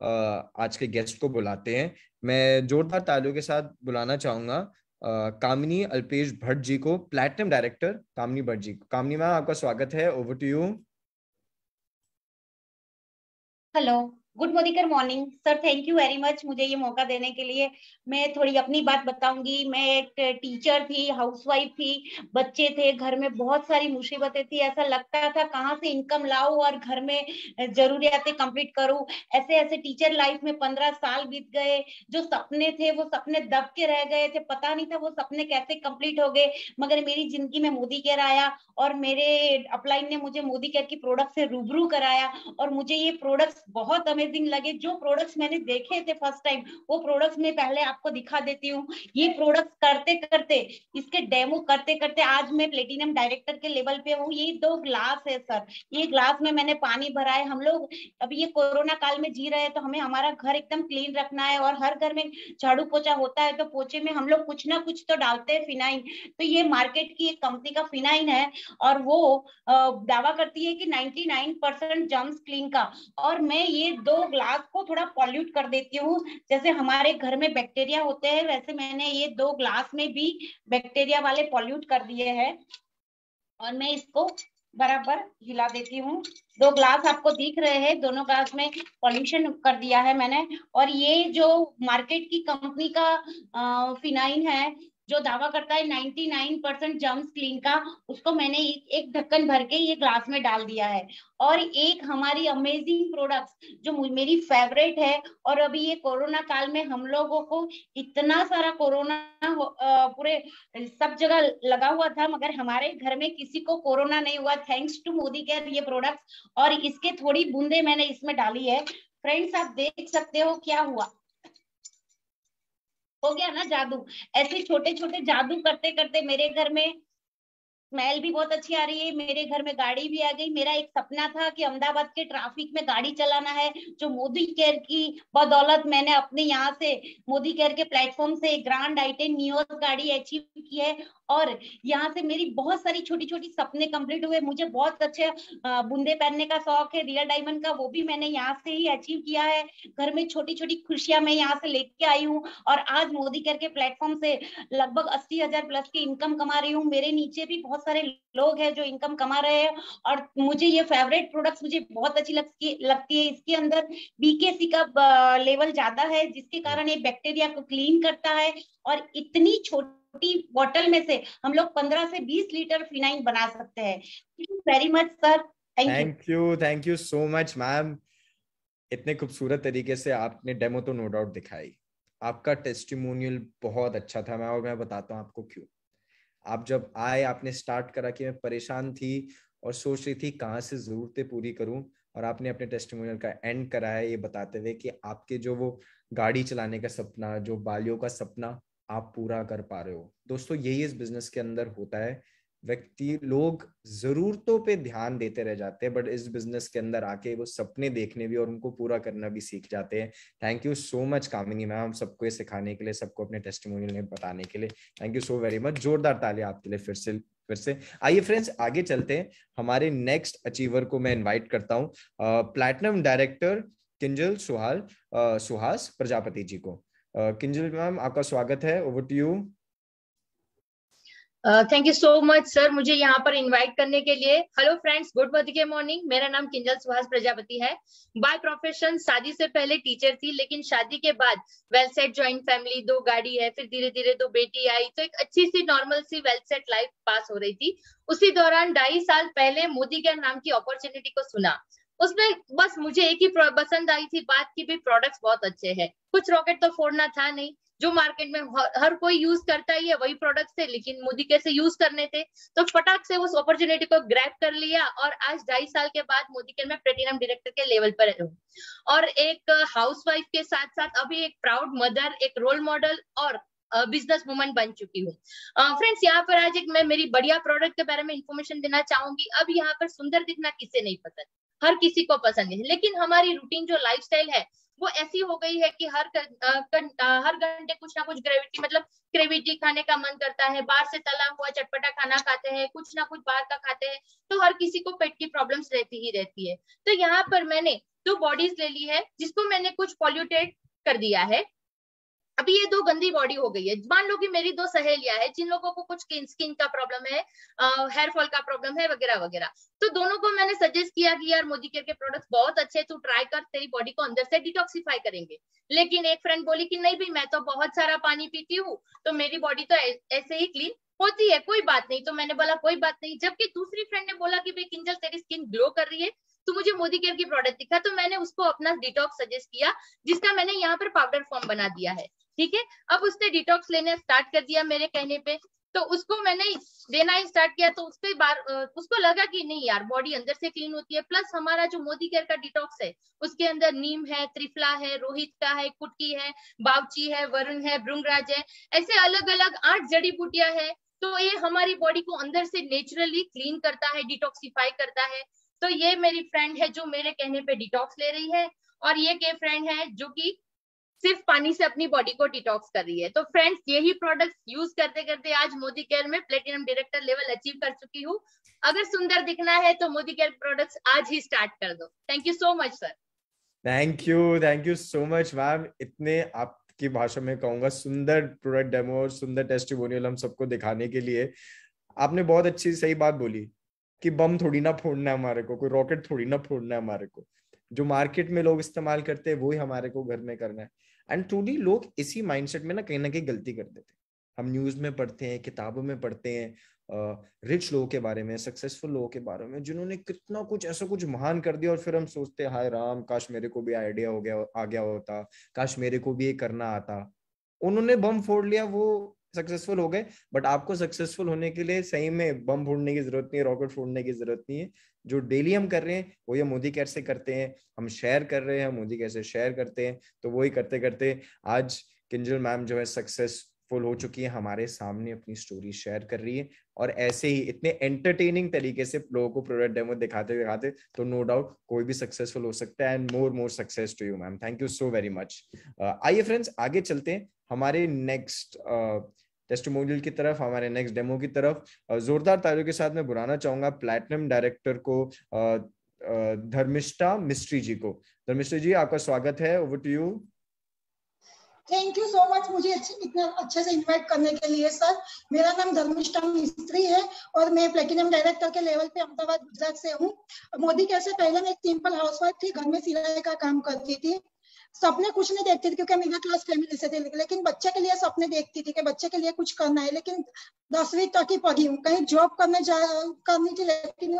आज के गेस्ट को बुलाते हैं मैं जोरदार तालियों के साथ बुलाना चाहूंगा कामिनी अल्पेश भट्ट जी को platinum director Kamini Bhatt ji Kamini ma'am आपका स्वागत है over to you hello good Modicare morning sir thank you very much मुझे ये मौका देने के लिए मैं थोड़ी अपनी बात बताऊंगी मैं एक टीचर थी हाउसवाइफ थी बच्चे थे घर में बहुत सारी मुसीबतें थी ऐसा लगता था कहाँ से इनकम लाओ और घर में जरूरियातें कंप्लीट करूँ ऐसे ऐसे टीचर लाइफ में पंद्रह साल बीत गए जो सपने थे वो सपने दब के रह गए थे पता नहीं था वो सपने कैसे कंप्लीट हो गए मगर मेरी जिंदगी में मोदी केयर आया और मेरे अपलाइन ने मुझे मोदी केयर की प्रोडक्ट से रूबरू कराया और मुझे ये प्रोडक्ट्स बहुत हमें अमेजिंग लगे जो प्रोडक्ट्स मैंने देखे थे फर्स्ट टाइम वो प्रोडक्ट्स मैं पहले आपको दिखा देती हूँ ये प्रोडक्ट्स करते करते इसके डेमो करते करते आज मैं प्लेटिनियम डायरेक्टर के लेवल पे हूँ ये दो ग्लास है सर ये ग्लास में मैंने पानी भरा है हम लोग अभी ये कोरोना काल में जी रहे हैं तो हमें हमारा घर एकदम क्लीन रखना है और हर घर में झाड़ू पोछा होता है तो पोछे में हम लोग कुछ ना कुछ तो डालते हैं फिनाइन तो ये मार्केट की एक कंपनी का फिनाइन है और वो दावा करती है कि 99 परसेंट जम्स क्लीन का और मैं ये दो ग्लास को थोड़ा पॉल्यूट कर देती हूँ जैसे हमारे घर में बैक्टीरिया होते हैं वैसे मैंने ये दो ग्लास में भी बैक्टीरिया वाले पॉल्यूट कर दिए हैं और मैं इसको बराबर हिला देती हूँ दो ग्लास आपको दिख रहे हैं दोनों ग्लास में पॉल्यूशन कर दिया है मैंने और ये जो मार्केट की कंपनी का फिनाइन है जो दावा करता है 99 परसेंट जर्म्स क्लीन का उसको मैंने एक ढक्कन भर के ये ग्लास में डाल दिया है और एक हमारी अमेजिंग प्रोडक्ट्स जो मेरी फेवरेट है और अभी ये कोरोना काल में हम लोगों को इतना सारा कोरोना पूरे सब जगह लगा हुआ था मगर हमारे घर में किसी को कोरोना नहीं हुआ थैंक्स टू मोदी केयर ये प्रोडक्ट्स और इसके थोड़ी बूंदे मैंने इसमें डाली है फ्रेंड्स आप देख सकते हो क्या हुआ हो गया ना जादू ऐसे छोटे छोटे जादू करते करते मेरे घर में स्मेल भी बहुत अच्छी आ रही है मेरे घर में गाड़ी भी आ गई मेरा एक सपना था कि अहमदाबाद के ट्रैफिक में गाड़ी चलाना है जो मोदी केयर की बदौलत मैंने अपने यहाँ से मोदी केयर के प्लेटफॉर्म से ग्रांड आइटेन न्यूज गाड़ी अचीव की है और यहाँ से मेरी बहुत सारी छोटी छोटी सपने कंप्लीट हुए मुझे बहुत अच्छे बूंदे पहनने का शौक है रियल डायमंड का वो भी मैंने यहाँ से ही अचीव किया है घर में छोटी छोटी खुशियां मैं यहाँ से लेके आई हूँ और आज मोदी केयर के प्लेटफॉर्म से लगभग अस्सी हजार प्लस की इनकम कमा रही हूँ मेरे नीचे भी बहुत सारे लोग हैं जो इनकम कमा रहे हैं और मुझे ये फेवरेट प्रोडक्ट्स मुझे बहुत अच्छी लगती लगती है इसके अंदर बीकेसी का लेवल ज्यादा है जिसके कारण ये बैक्टीरिया को क्लीन करता है और इतनी छोटी छोटी बॉटल में से हम लोग पंद्रह से बीस लीटर फिनाइन बना सकते हैं very much sir thank you thank you so much ma'am इतने खूबसूरत तरीके से आपने डेमो तो नो डाउट दिखाई आपका टेस्टिमोनियल बहुत अच्छा था मैं और मैं बताता हूँ आपको क्यों आप जब आए आपने स्टार्ट करा कि मैं परेशान थी और सोच रही थी कहाँ से जरूरतें पूरी करूँ और आपने अपने टेस्टिमोनियल का एंड कराया ये बताते हुए कि आपके जो वो गाड़ी चलाने का सपना जो बालियों का सपना आप पूरा कर पा रहे हो दोस्तों यही इस बिजनेस के अंदर होता है व्यक्ति लोग जरूरतों पे ध्यान देते रह जाते हैं बट इस बिजनेस के अंदर आके वो सपने देखने भी और उनको पूरा करना भी सीख जाते हैं thank you so much Kamini ma'am सबको ये सिखाने के लिए सबको अपने टेस्टिमोनियल में बताने के लिए thank you so very much जोरदार ताली आपके लिए फिर से फिर से आइए फ्रेंड्स आगे चलते हैं हमारे नेक्स्ट अचीवर को मैं इन्वाइट करता हूँ प्लेटिनम डायरेक्टर किंजल सुहाल सुहास प्रजापति जी को किंजल मैम आपका स्वागत है over to you thank you so much sir मुझे यहाँ पर इनवाइट करने के लिए hello friends good morning morning मेरा नाम किंजल सुहास प्रजापति है बाय प्रोफेशन शादी से पहले टीचर थी लेकिन शादी के बाद वेल सेट ज्वाइंट फैमिली दो गाड़ी है फिर धीरे धीरे दो बेटी आई तो एक अच्छी सी नॉर्मल सी वेल सेट लाइफ पास हो रही थी उसी दौरान ढाई साल पहले मोदी के नाम की अपॉर्चुनिटी को सुना उसमें बस मुझे एक ही पसंद आई थी बात की भी प्रोडक्ट्स बहुत अच्छे हैं कुछ रॉकेट तो फोड़ना था नहीं जो मार्केट में हर कोई यूज करता ही है वही प्रोडक्ट थे लेकिन मोदी कैसे यूज करने थे तो फटाक से उस अपॉर्चुनिटी को ग्रैप कर लिया और आज ढाई साल के बाद मोदी के मैं प्लेटिनम डायरेक्टर के लेवल पर हूँ और एक हाउसवाइफ के साथ साथ अभी एक प्राउड मदर एक रोल मॉडल और बिजनेस वुमन बन चुकी हूँ फ्रेंड्स यहाँ पर आज एक मैं मेरी बढ़िया प्रोडक्ट के बारे में इन्फॉर्मेशन देना चाहूंगी अब यहाँ पर सुंदर दिखना किसे नहीं पसंद हर किसी को पसंद है लेकिन हमारी रूटीन जो लाइफस्टाइल है वो ऐसी हो गई है कि हर घंटा हर घंटे कुछ ना कुछ ग्रेविटी मतलब ग्रेविटी खाने का मन करता है बाहर से तला हुआ चटपटा खाना खाते हैं कुछ ना कुछ बाहर का खाते हैं तो हर किसी को पेट की प्रॉब्लम्स रहती ही रहती है तो यहाँ पर मैंने दो बॉडीज ले ली है जिसको मैंने कुछ पॉल्यूटेड कर दिया है अभी ये दो गंदी बॉडी हो गई है मान लो कि मेरी दो सहेलियां है जिन लोगों को कुछ स्किन का प्रॉब्लम है हेयर फॉल का प्रॉब्लम है वगैरह वगैरह तो दोनों को मैंने सजेस्ट किया कि यार मोदी केयर के प्रोडक्ट्स बहुत अच्छे तू ट्राई कर तेरी बॉडी को अंदर से डिटॉक्सिफाई करेंगे लेकिन एक फ्रेंड बोली कि नहीं भाई मैं तो बहुत सारा पानी पीती हूँ तो मेरी बॉडी तो ऐसे ही क्लीन होती है कोई बात नहीं तो मैंने बोला कोई बात नहीं जबकि दूसरी फ्रेंड ने बोला कि भाई किंजल तेरी स्किन ग्लो कर रही है तो मुझे मोदी केयर की प्रोडक्ट दिखा तो मैंने उसको अपना डिटॉक्स सजेस्ट किया जिसका मैंने यहाँ पर पाउडर फॉर्म बना दिया है ठीक है अब उसने डिटॉक्स लेना स्टार्ट कर दिया मेरे कहने पे तो उसको मैंने देना स्टार्ट किया तो उसके बार उसको लगा कि नहीं यार बॉडी अंदर से क्लीन होती है प्लस हमारा जो मोदी केयर का डिटॉक्स है उसके अंदर नीम है त्रिफला है रोहित का है कुटकी है बावची है वरुण है भ्रंगराज है ऐसे अलग अलग आठ जड़ी बूटियां हैं तो ये हमारी बॉडी को अंदर से नेचुरली क्लीन करता है डिटॉक्सीफाई करता है तो ये मेरी फ्रेंड है जो मेरे कहने पे डिटॉक्स ले रही है और ये के फ्रेंड है जो कि सिर्फ पानी से अपनी बॉडी को डिटॉक्स कर रही है तो फ्रेंड्स यही प्रोडक्ट्स यूज करते करते आज मोदी केयर में प्लेटिनम डायरेक्टर लेवल अचीव कर चुकी हूँ अगर सुंदर दिखना है तो मोदी केयर प्रोडक्ट्स आज ही स्टार्ट कर दो thank you so much sir thank you thank you so much ma'am इतने आप की भाषा में कहूंगा सुंदर प्रोडक्ट डेमो और सुंदर टेस्टिमोनियल हम सबको दिखाने के लिए आपने बहुत अच्छी सही बात बोली कि बम थोड़ी ना फोड़ना है हमारे को कोई रॉकेट थोड़ी ना फोड़ना है हमारे को जो मार्केट में लोग इस्तेमाल करते हैं वही हमारे को घर में करना है एंड ट्रूली लोग इसी माइंडसेट में ना कहीं ना कहीं गलती कर देते हैं हम न्यूज में पढ़ते हैं किताबों में पढ़ते हैं रिच लोगों के बारे में सक्सेसफुल लोगों के बारे में जिन्होंने कितना कुछ ऐसा कुछ महान कर दिया और फिर हम सोचते हैं हाय राम काश मेरे को भी आइडिया हो गया आ गया होता काश मेरे को भी ये करना आता उन्होंने बम फोड़ लिया वो सक्सेसफुल हो गए बट आपको सक्सेसफुल होने के लिए सही में बम फोड़ने की जरूरत नहीं है रॉकेट फोड़ने की जरूरत नहीं है जो डेली हम कर रहे हैं वो ये मोदी कैट से करते हैं हम शेयर कर रहे हैं मोदी कैट से शेयर करते हैं तो वही करते करते आज किंजल मैम जो है सक्सेसफुल हो चुकी है हमारे सामने अपनी स्टोरी शेयर कर रही है और ऐसे ही इतने एंटरटेनिंग तरीके से लोगों को प्रोडक्ट डेमो दिखाते दिखाते तो नो डाउट कोई भी सक्सेसफुल हो सकता है and more more success to you ma'am thank you so very much आइए फ्रेंड्स आगे चलते हैं हमारे नेक्स्ट uh, टेस्टोमोनियल की तरफ हमारे नेक्स्ट डेमो की तरफ जोरदार तालियों के साथ मैं बुलाना चाहूंगा प्लेटिनम डायरेक्टर को धर्मिष्ठा मिस्ट्री जी को धर्मिष्ठा जी आपका स्वागत है over to you thank you so much मुझे इतना अच्छे से इनवाइट करने के लिए सर मेरा नाम धर्मिष्ठा मिस्त्री है और मैं प्लेटिनम डायरेक्टर के लेवल पे अहमदाबाद गुजरात से हूँ मोदी कैसे पहले मैं एक सिंपल हाउसवाइफ थी घर में सिलाई का काम करती थी सपने कुछ नहीं देखती थी क्योंकि मिडिल क्लास फैमिली से थे लेकिन बच्चे के लिए सपने देखती थी कि बच्चे के लिए कुछ करना है लेकिन दसवीं तक ही पढ़ी हूँ कहीं जॉब करने जा करनी थी लेकिन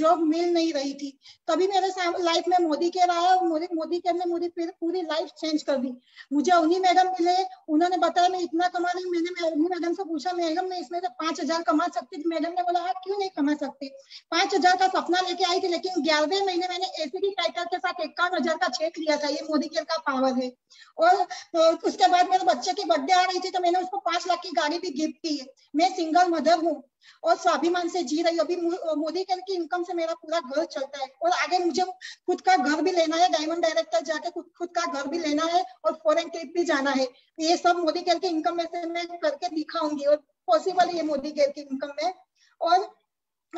जॉब मिल नहीं रही थी तभी मेरे लाइफ में मोदी के आया मोदी मोदी के ने मेरी पूरी लाइफ चेंज कर दी मुझे उन्हीं मैडम मिले उन्होंने बताया मैं इतना कमा रही मैंने उन्हीं मैडम से पूछा मैडम मैं इसमें से पांच हजार कमा सकती थी मैडम ने बोला आप क्यों नहीं कमा सकते पांच हजार का सपना लेके आई थी लेकिन ग्यारहवें महीने मैंने एसी टाइटल के साथ इक्यावन हजार का चेक लिया था ये मोदी केयर का का पावर है और उसके बाद मेरे बच्चे की बर्थडे आ रही थी तो मैंने उसको पांच लाख की गाड़ी भी गिफ्ट की है मैं सिंगल मदर हूँ और स्वाभिमान से जी रही अभी मोदी कर की इनकम से मेरा पूरा घर चलता है और आगे मुझे खुद का घर भी लेना है डायमंड डायरेक्टर जाके खुद खुद का घर भी लेना है और फॉरेन ट्रिप भी जाना है ये सब मोदी कर की इनकम में से मैं करके दिखाऊंगी और पॉसिबल ये मोदी कर की इनकम में और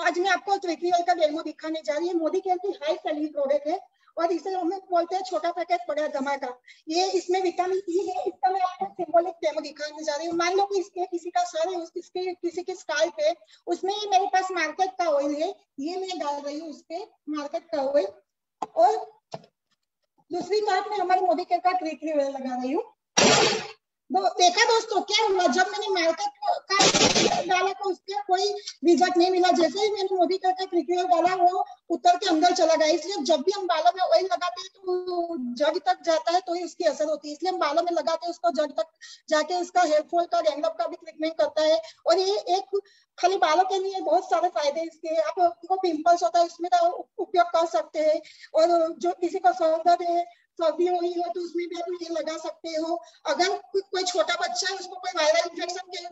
आज मैं आपको ट्रिक्रियल का डेमो दिखाने जा रही है मोदी केयर की हाई सैलरी प्रोडक्ट है और इसे हम बोलते हैं छोटा पैकेट बड़ा का ये इसमें विटामिन ई e है इसका मैं आपको सिंबॉलिक डेमो दिखाने जा रही हूँ मान लो कि इसके किसी का सर है उसके किसी के स्काल्प पे उसमें ही मेरे पास मार्केट का ऑयल है ये मैं डाल रही हूँ उसके मार्केट का ऑयल और दूसरी बात मैं हमारे मोदी केयर का ट्रिक लगा रही हूँ देखा दोस्तों क्या हुआ जब मैंने मार्केट का डाला तो उससे कोई रिजल्ट नहीं मिला जैसे ही मैंने मोदी करके क्रिकेट डाला वो उत्तर के अंदर चला गया इसलिए जब भी हम बालों में ऑयल लगाते हैं तो जग तक जाता है तो ही उसकी असर होती है इसलिए हम बालों में लगाते हैं उसको जग तक जाके उसका हेयरफॉल का गैंगअप का भी ट्रीटमेंट करता है और ये एक खाली बालों के लिए बहुत सारे फायदे इसके आप पिंपल्स होता है उसमें तो उपयोग कर सकते हैं और जो किसी का सौंदर्य है सर्दी तो हो रही हो तो उसमें भी आप ये लगा सकते हो अगर कोई छोटा बच्चा है उसको कोई वायरल इन्फेक्शन के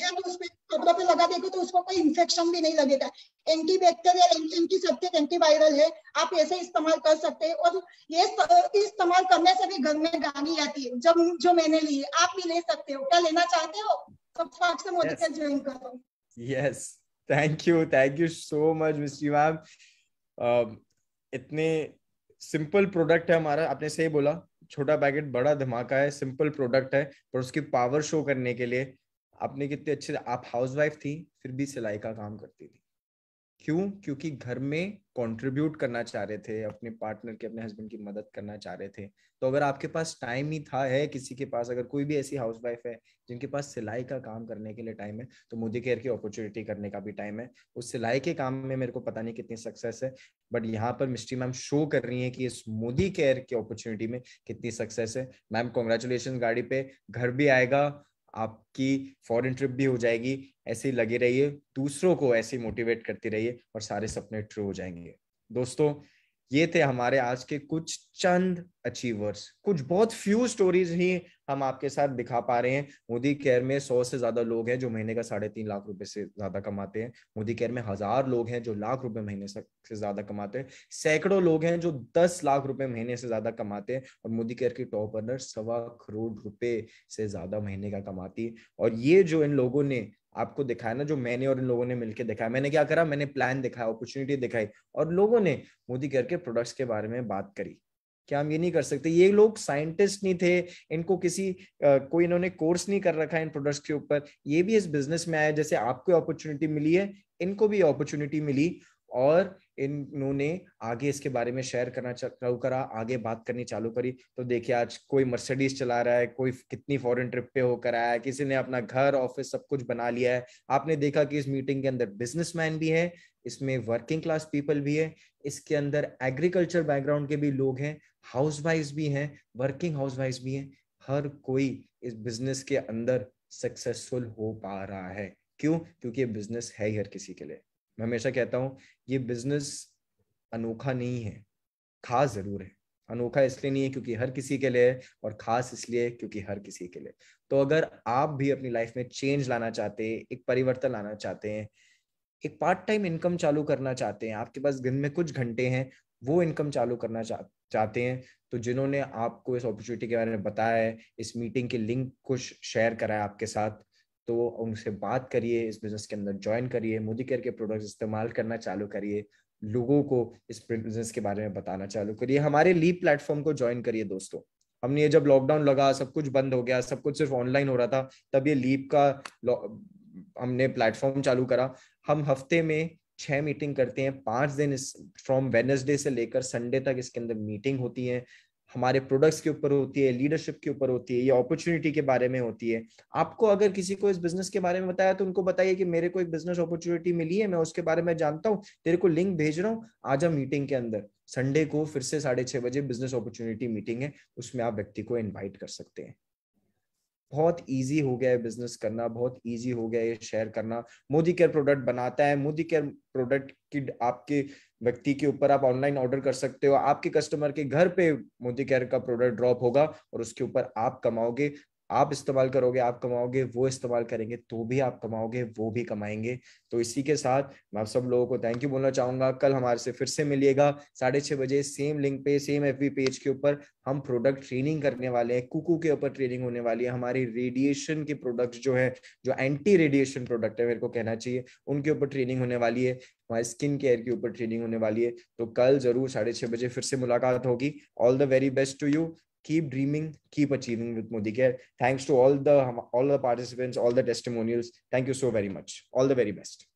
है तो उसमें कपड़ों पे लगा देखो तो उसको कोई इन्फेक्शन भी नहीं लगेगा एंटी बैक्टीरियल एंटीसेप्टिक एंटीवायरल है आप ऐसे इस्तेमाल कर सकते हैं और ये इस्तेमाल करने से भी घर में गानी आती है जब जो मैंने ली आप भी ले सकते हो क्या लेना चाहते हो सब से मोदी से ज्वाइन करो yes thank you thank you so much Misty ma'am इतने सिंपल प्रोडक्ट है हमारा आपने सही बोला छोटा पैकेट बड़ा धमाका है सिंपल प्रोडक्ट है पर उसकी पावर शो करने के लिए आपने कितने अच्छे आप हाउसवाइफ थी फिर भी सिलाई का काम करती थी क्यों क्योंकि घर में कंट्रीब्यूट करना चाह रहे थे अपने पार्टनर के अपने हस्बैंड की मदद करना चाह रहे थे तो अगर आपके पास टाइम ही था है किसी के पास अगर कोई भी ऐसी हाउस वाइफ है जिनके पास सिलाई का काम करने के लिए टाइम है तो मोदी केयर की अपॉर्चुनिटी करने का भी टाइम है उस सिलाई के काम में मेरे को पता नहीं कितनी सक्सेस है बट यहाँ पर मिस्ट्री मैम शो कर रही है कि इस मोदी केयर की अपॉर्चुनिटी में कितनी सक्सेस है मैम कॉन्ग्रेचुलेशन गाड़ी पे घर भी आएगा आपकी फॉरेन ट्रिप भी हो जाएगी ऐसे लगे रहिए दूसरों को ऐसे मोटिवेट करते रहिए और सारे सपने ट्रू हो जाएंगे दोस्तों ये थे हमारे आज के कुछ चंद अचीवर्स कुछ बहुत फ्यू स्टोरीज ही हम आपके साथ दिखा पा रहे हैं मोदी केयर में सौ से ज्यादा लोग हैं जो महीने का साढ़े तीन लाख रुपए से ज्यादा कमाते हैं मोदी केयर में हजार लोग हैं जो लाख रुपए महीने से ज्यादा कमाते हैं सैकड़ों लोग हैं जो दस लाख रुपए महीने से ज्यादा कमाते हैं और मोदी केयर की टॉप अर्नर सवा करोड़ रुपए से ज्यादा महीने का कमाती और ये जो इन लोगों ने आपको दिखाया ना जो मैंने और इन लोगों ने मिलकर दिखाया मैंने क्या करा मैंने प्लान दिखाया अपॉर्चुनिटी दिखाई और लोगों ने मोदी करके प्रोडक्ट्स के बारे में बात करी क्या हम ये नहीं कर सकते ये लोग साइंटिस्ट नहीं थे इनको किसी आ, कोई इन्होंने कोर्स नहीं कर रखा है इन प्रोडक्ट्स के ऊपर ये भी इस बिजनेस में आया जैसे आपको अपॉर्चुनिटी मिली है इनको भी अपॉर्चुनिटी मिली और इन्होंने आगे इसके बारे में शेयर करना चालू करा आगे बात करनी चालू करी तो देखिए आज कोई मर्सिडीज चला रहा है कोई कितनी फॉरेन ट्रिप पे होकर आया है किसी ने अपना घर ऑफिस सब कुछ बना लिया है आपने देखा कि इस मीटिंग के अंदर बिजनेसमैन भी है इसमें वर्किंग क्लास पीपल भी है इसके अंदर एग्रीकल्चर बैकग्राउंड के भी लोग हैं हाउस वाइफ भी हैं वर्किंग हाउस वाइफ भी हैं हर कोई इस बिजनेस के अंदर सक्सेसफुल हो पा रहा है क्यों क्योंकि बिजनेस है ही हर किसी के लिए मैं हमेशा कहता हूँ ये बिजनेस अनोखा नहीं है खास जरूर है अनोखा इसलिए नहीं है क्योंकि हर किसी के लिए और खास इसलिए क्योंकि हर किसी के लिए तो अगर आप भी अपनी लाइफ में चेंज लाना चाहते हैं एक परिवर्तन लाना चाहते हैं एक पार्ट टाइम इनकम चालू करना चाहते हैं आपके पास दिन में कुछ घंटे हैं वो इनकम चालू करना चाहते हैं तो जिन्होंने आपको इस अपॉर्चुनिटी के बारे में बताया है इस मीटिंग की लिंक कुछ शेयर कराया आपके साथ तो उनसे बात करिए इस बिजनेस के अंदर ज्वाइन करिए मोदी केयर के प्रोडक्ट्स इस्तेमाल करना चालू करिए लोगों को इस बिजनेस के बारे में बताना चालू करिए हमारे ली प्लेटफॉर्म को ज्वाइन करिए दोस्तों हमने ये जब लॉकडाउन लगा सब कुछ बंद हो गया सब कुछ सिर्फ ऑनलाइन हो रहा था तब ये लीप का हमने प्लेटफॉर्म चालू करा हम हफ्ते में छह मीटिंग करते हैं पांच दिन फ्रॉम वेनसडे से लेकर संडे तक इसके अंदर मीटिंग होती है हमारे प्रोडक्ट्स के ऊपर होती है लीडरशिप के ऊपर होती है या अपॉर्चुनिटी के बारे में होती है आपको अगर किसी को इस बिजनेस के बारे में बताया तो उनको बताइए कि मेरे को एक बिजनेस अपॉर्चुनिटी मिली है मैं उसके बारे में जानता हूँ तेरे को लिंक भेज रहा हूँ आज हम मीटिंग के अंदर संडे को फिर से साढ़े छह बजे बिजनेस अपॉर्चुनिटी मीटिंग है उसमें आप व्यक्ति को इन्वाइट कर सकते हैं बहुत इजी हो गया है बिजनेस करना बहुत इजी हो गया है शेयर करना मोदी केयर प्रोडक्ट बनाता है मोदी केयर प्रोडक्ट की आपके व्यक्ति के ऊपर आप ऑनलाइन ऑर्डर कर सकते हो आपके कस्टमर के घर पे मोदी केयर का प्रोडक्ट ड्रॉप होगा और उसके ऊपर आप कमाओगे आप इस्तेमाल करोगे आप कमाओगे वो इस्तेमाल करेंगे तो भी आप कमाओगे वो भी कमाएंगे तो इसी के साथ मैं आप सब लोगों को थैंक यू बोलना चाहूंगा कल हमारे से फिर से मिलिएगा साढ़े छह बजे सेम लिंक पे सेम एफ पेज के ऊपर हम प्रोडक्ट ट्रेनिंग करने वाले हैं कुकू के ऊपर ट्रेनिंग होने वाली है हमारी रेडिएशन के प्रोडक्ट जो है जो एंटी रेडिएशन प्रोडक्ट है मेरे को कहना चाहिए उनके ऊपर ट्रेनिंग होने वाली है हमारे स्किन केयर के ऊपर ट्रेनिंग होने वाली है तो कल जरूर साढ़े छह बजे फिर से मुलाकात होगी all the very best to you keep dreaming, keep achieving with Modi Care. Thanks to all the all the participants, all the testimonials. Thank you so very much. All the very best.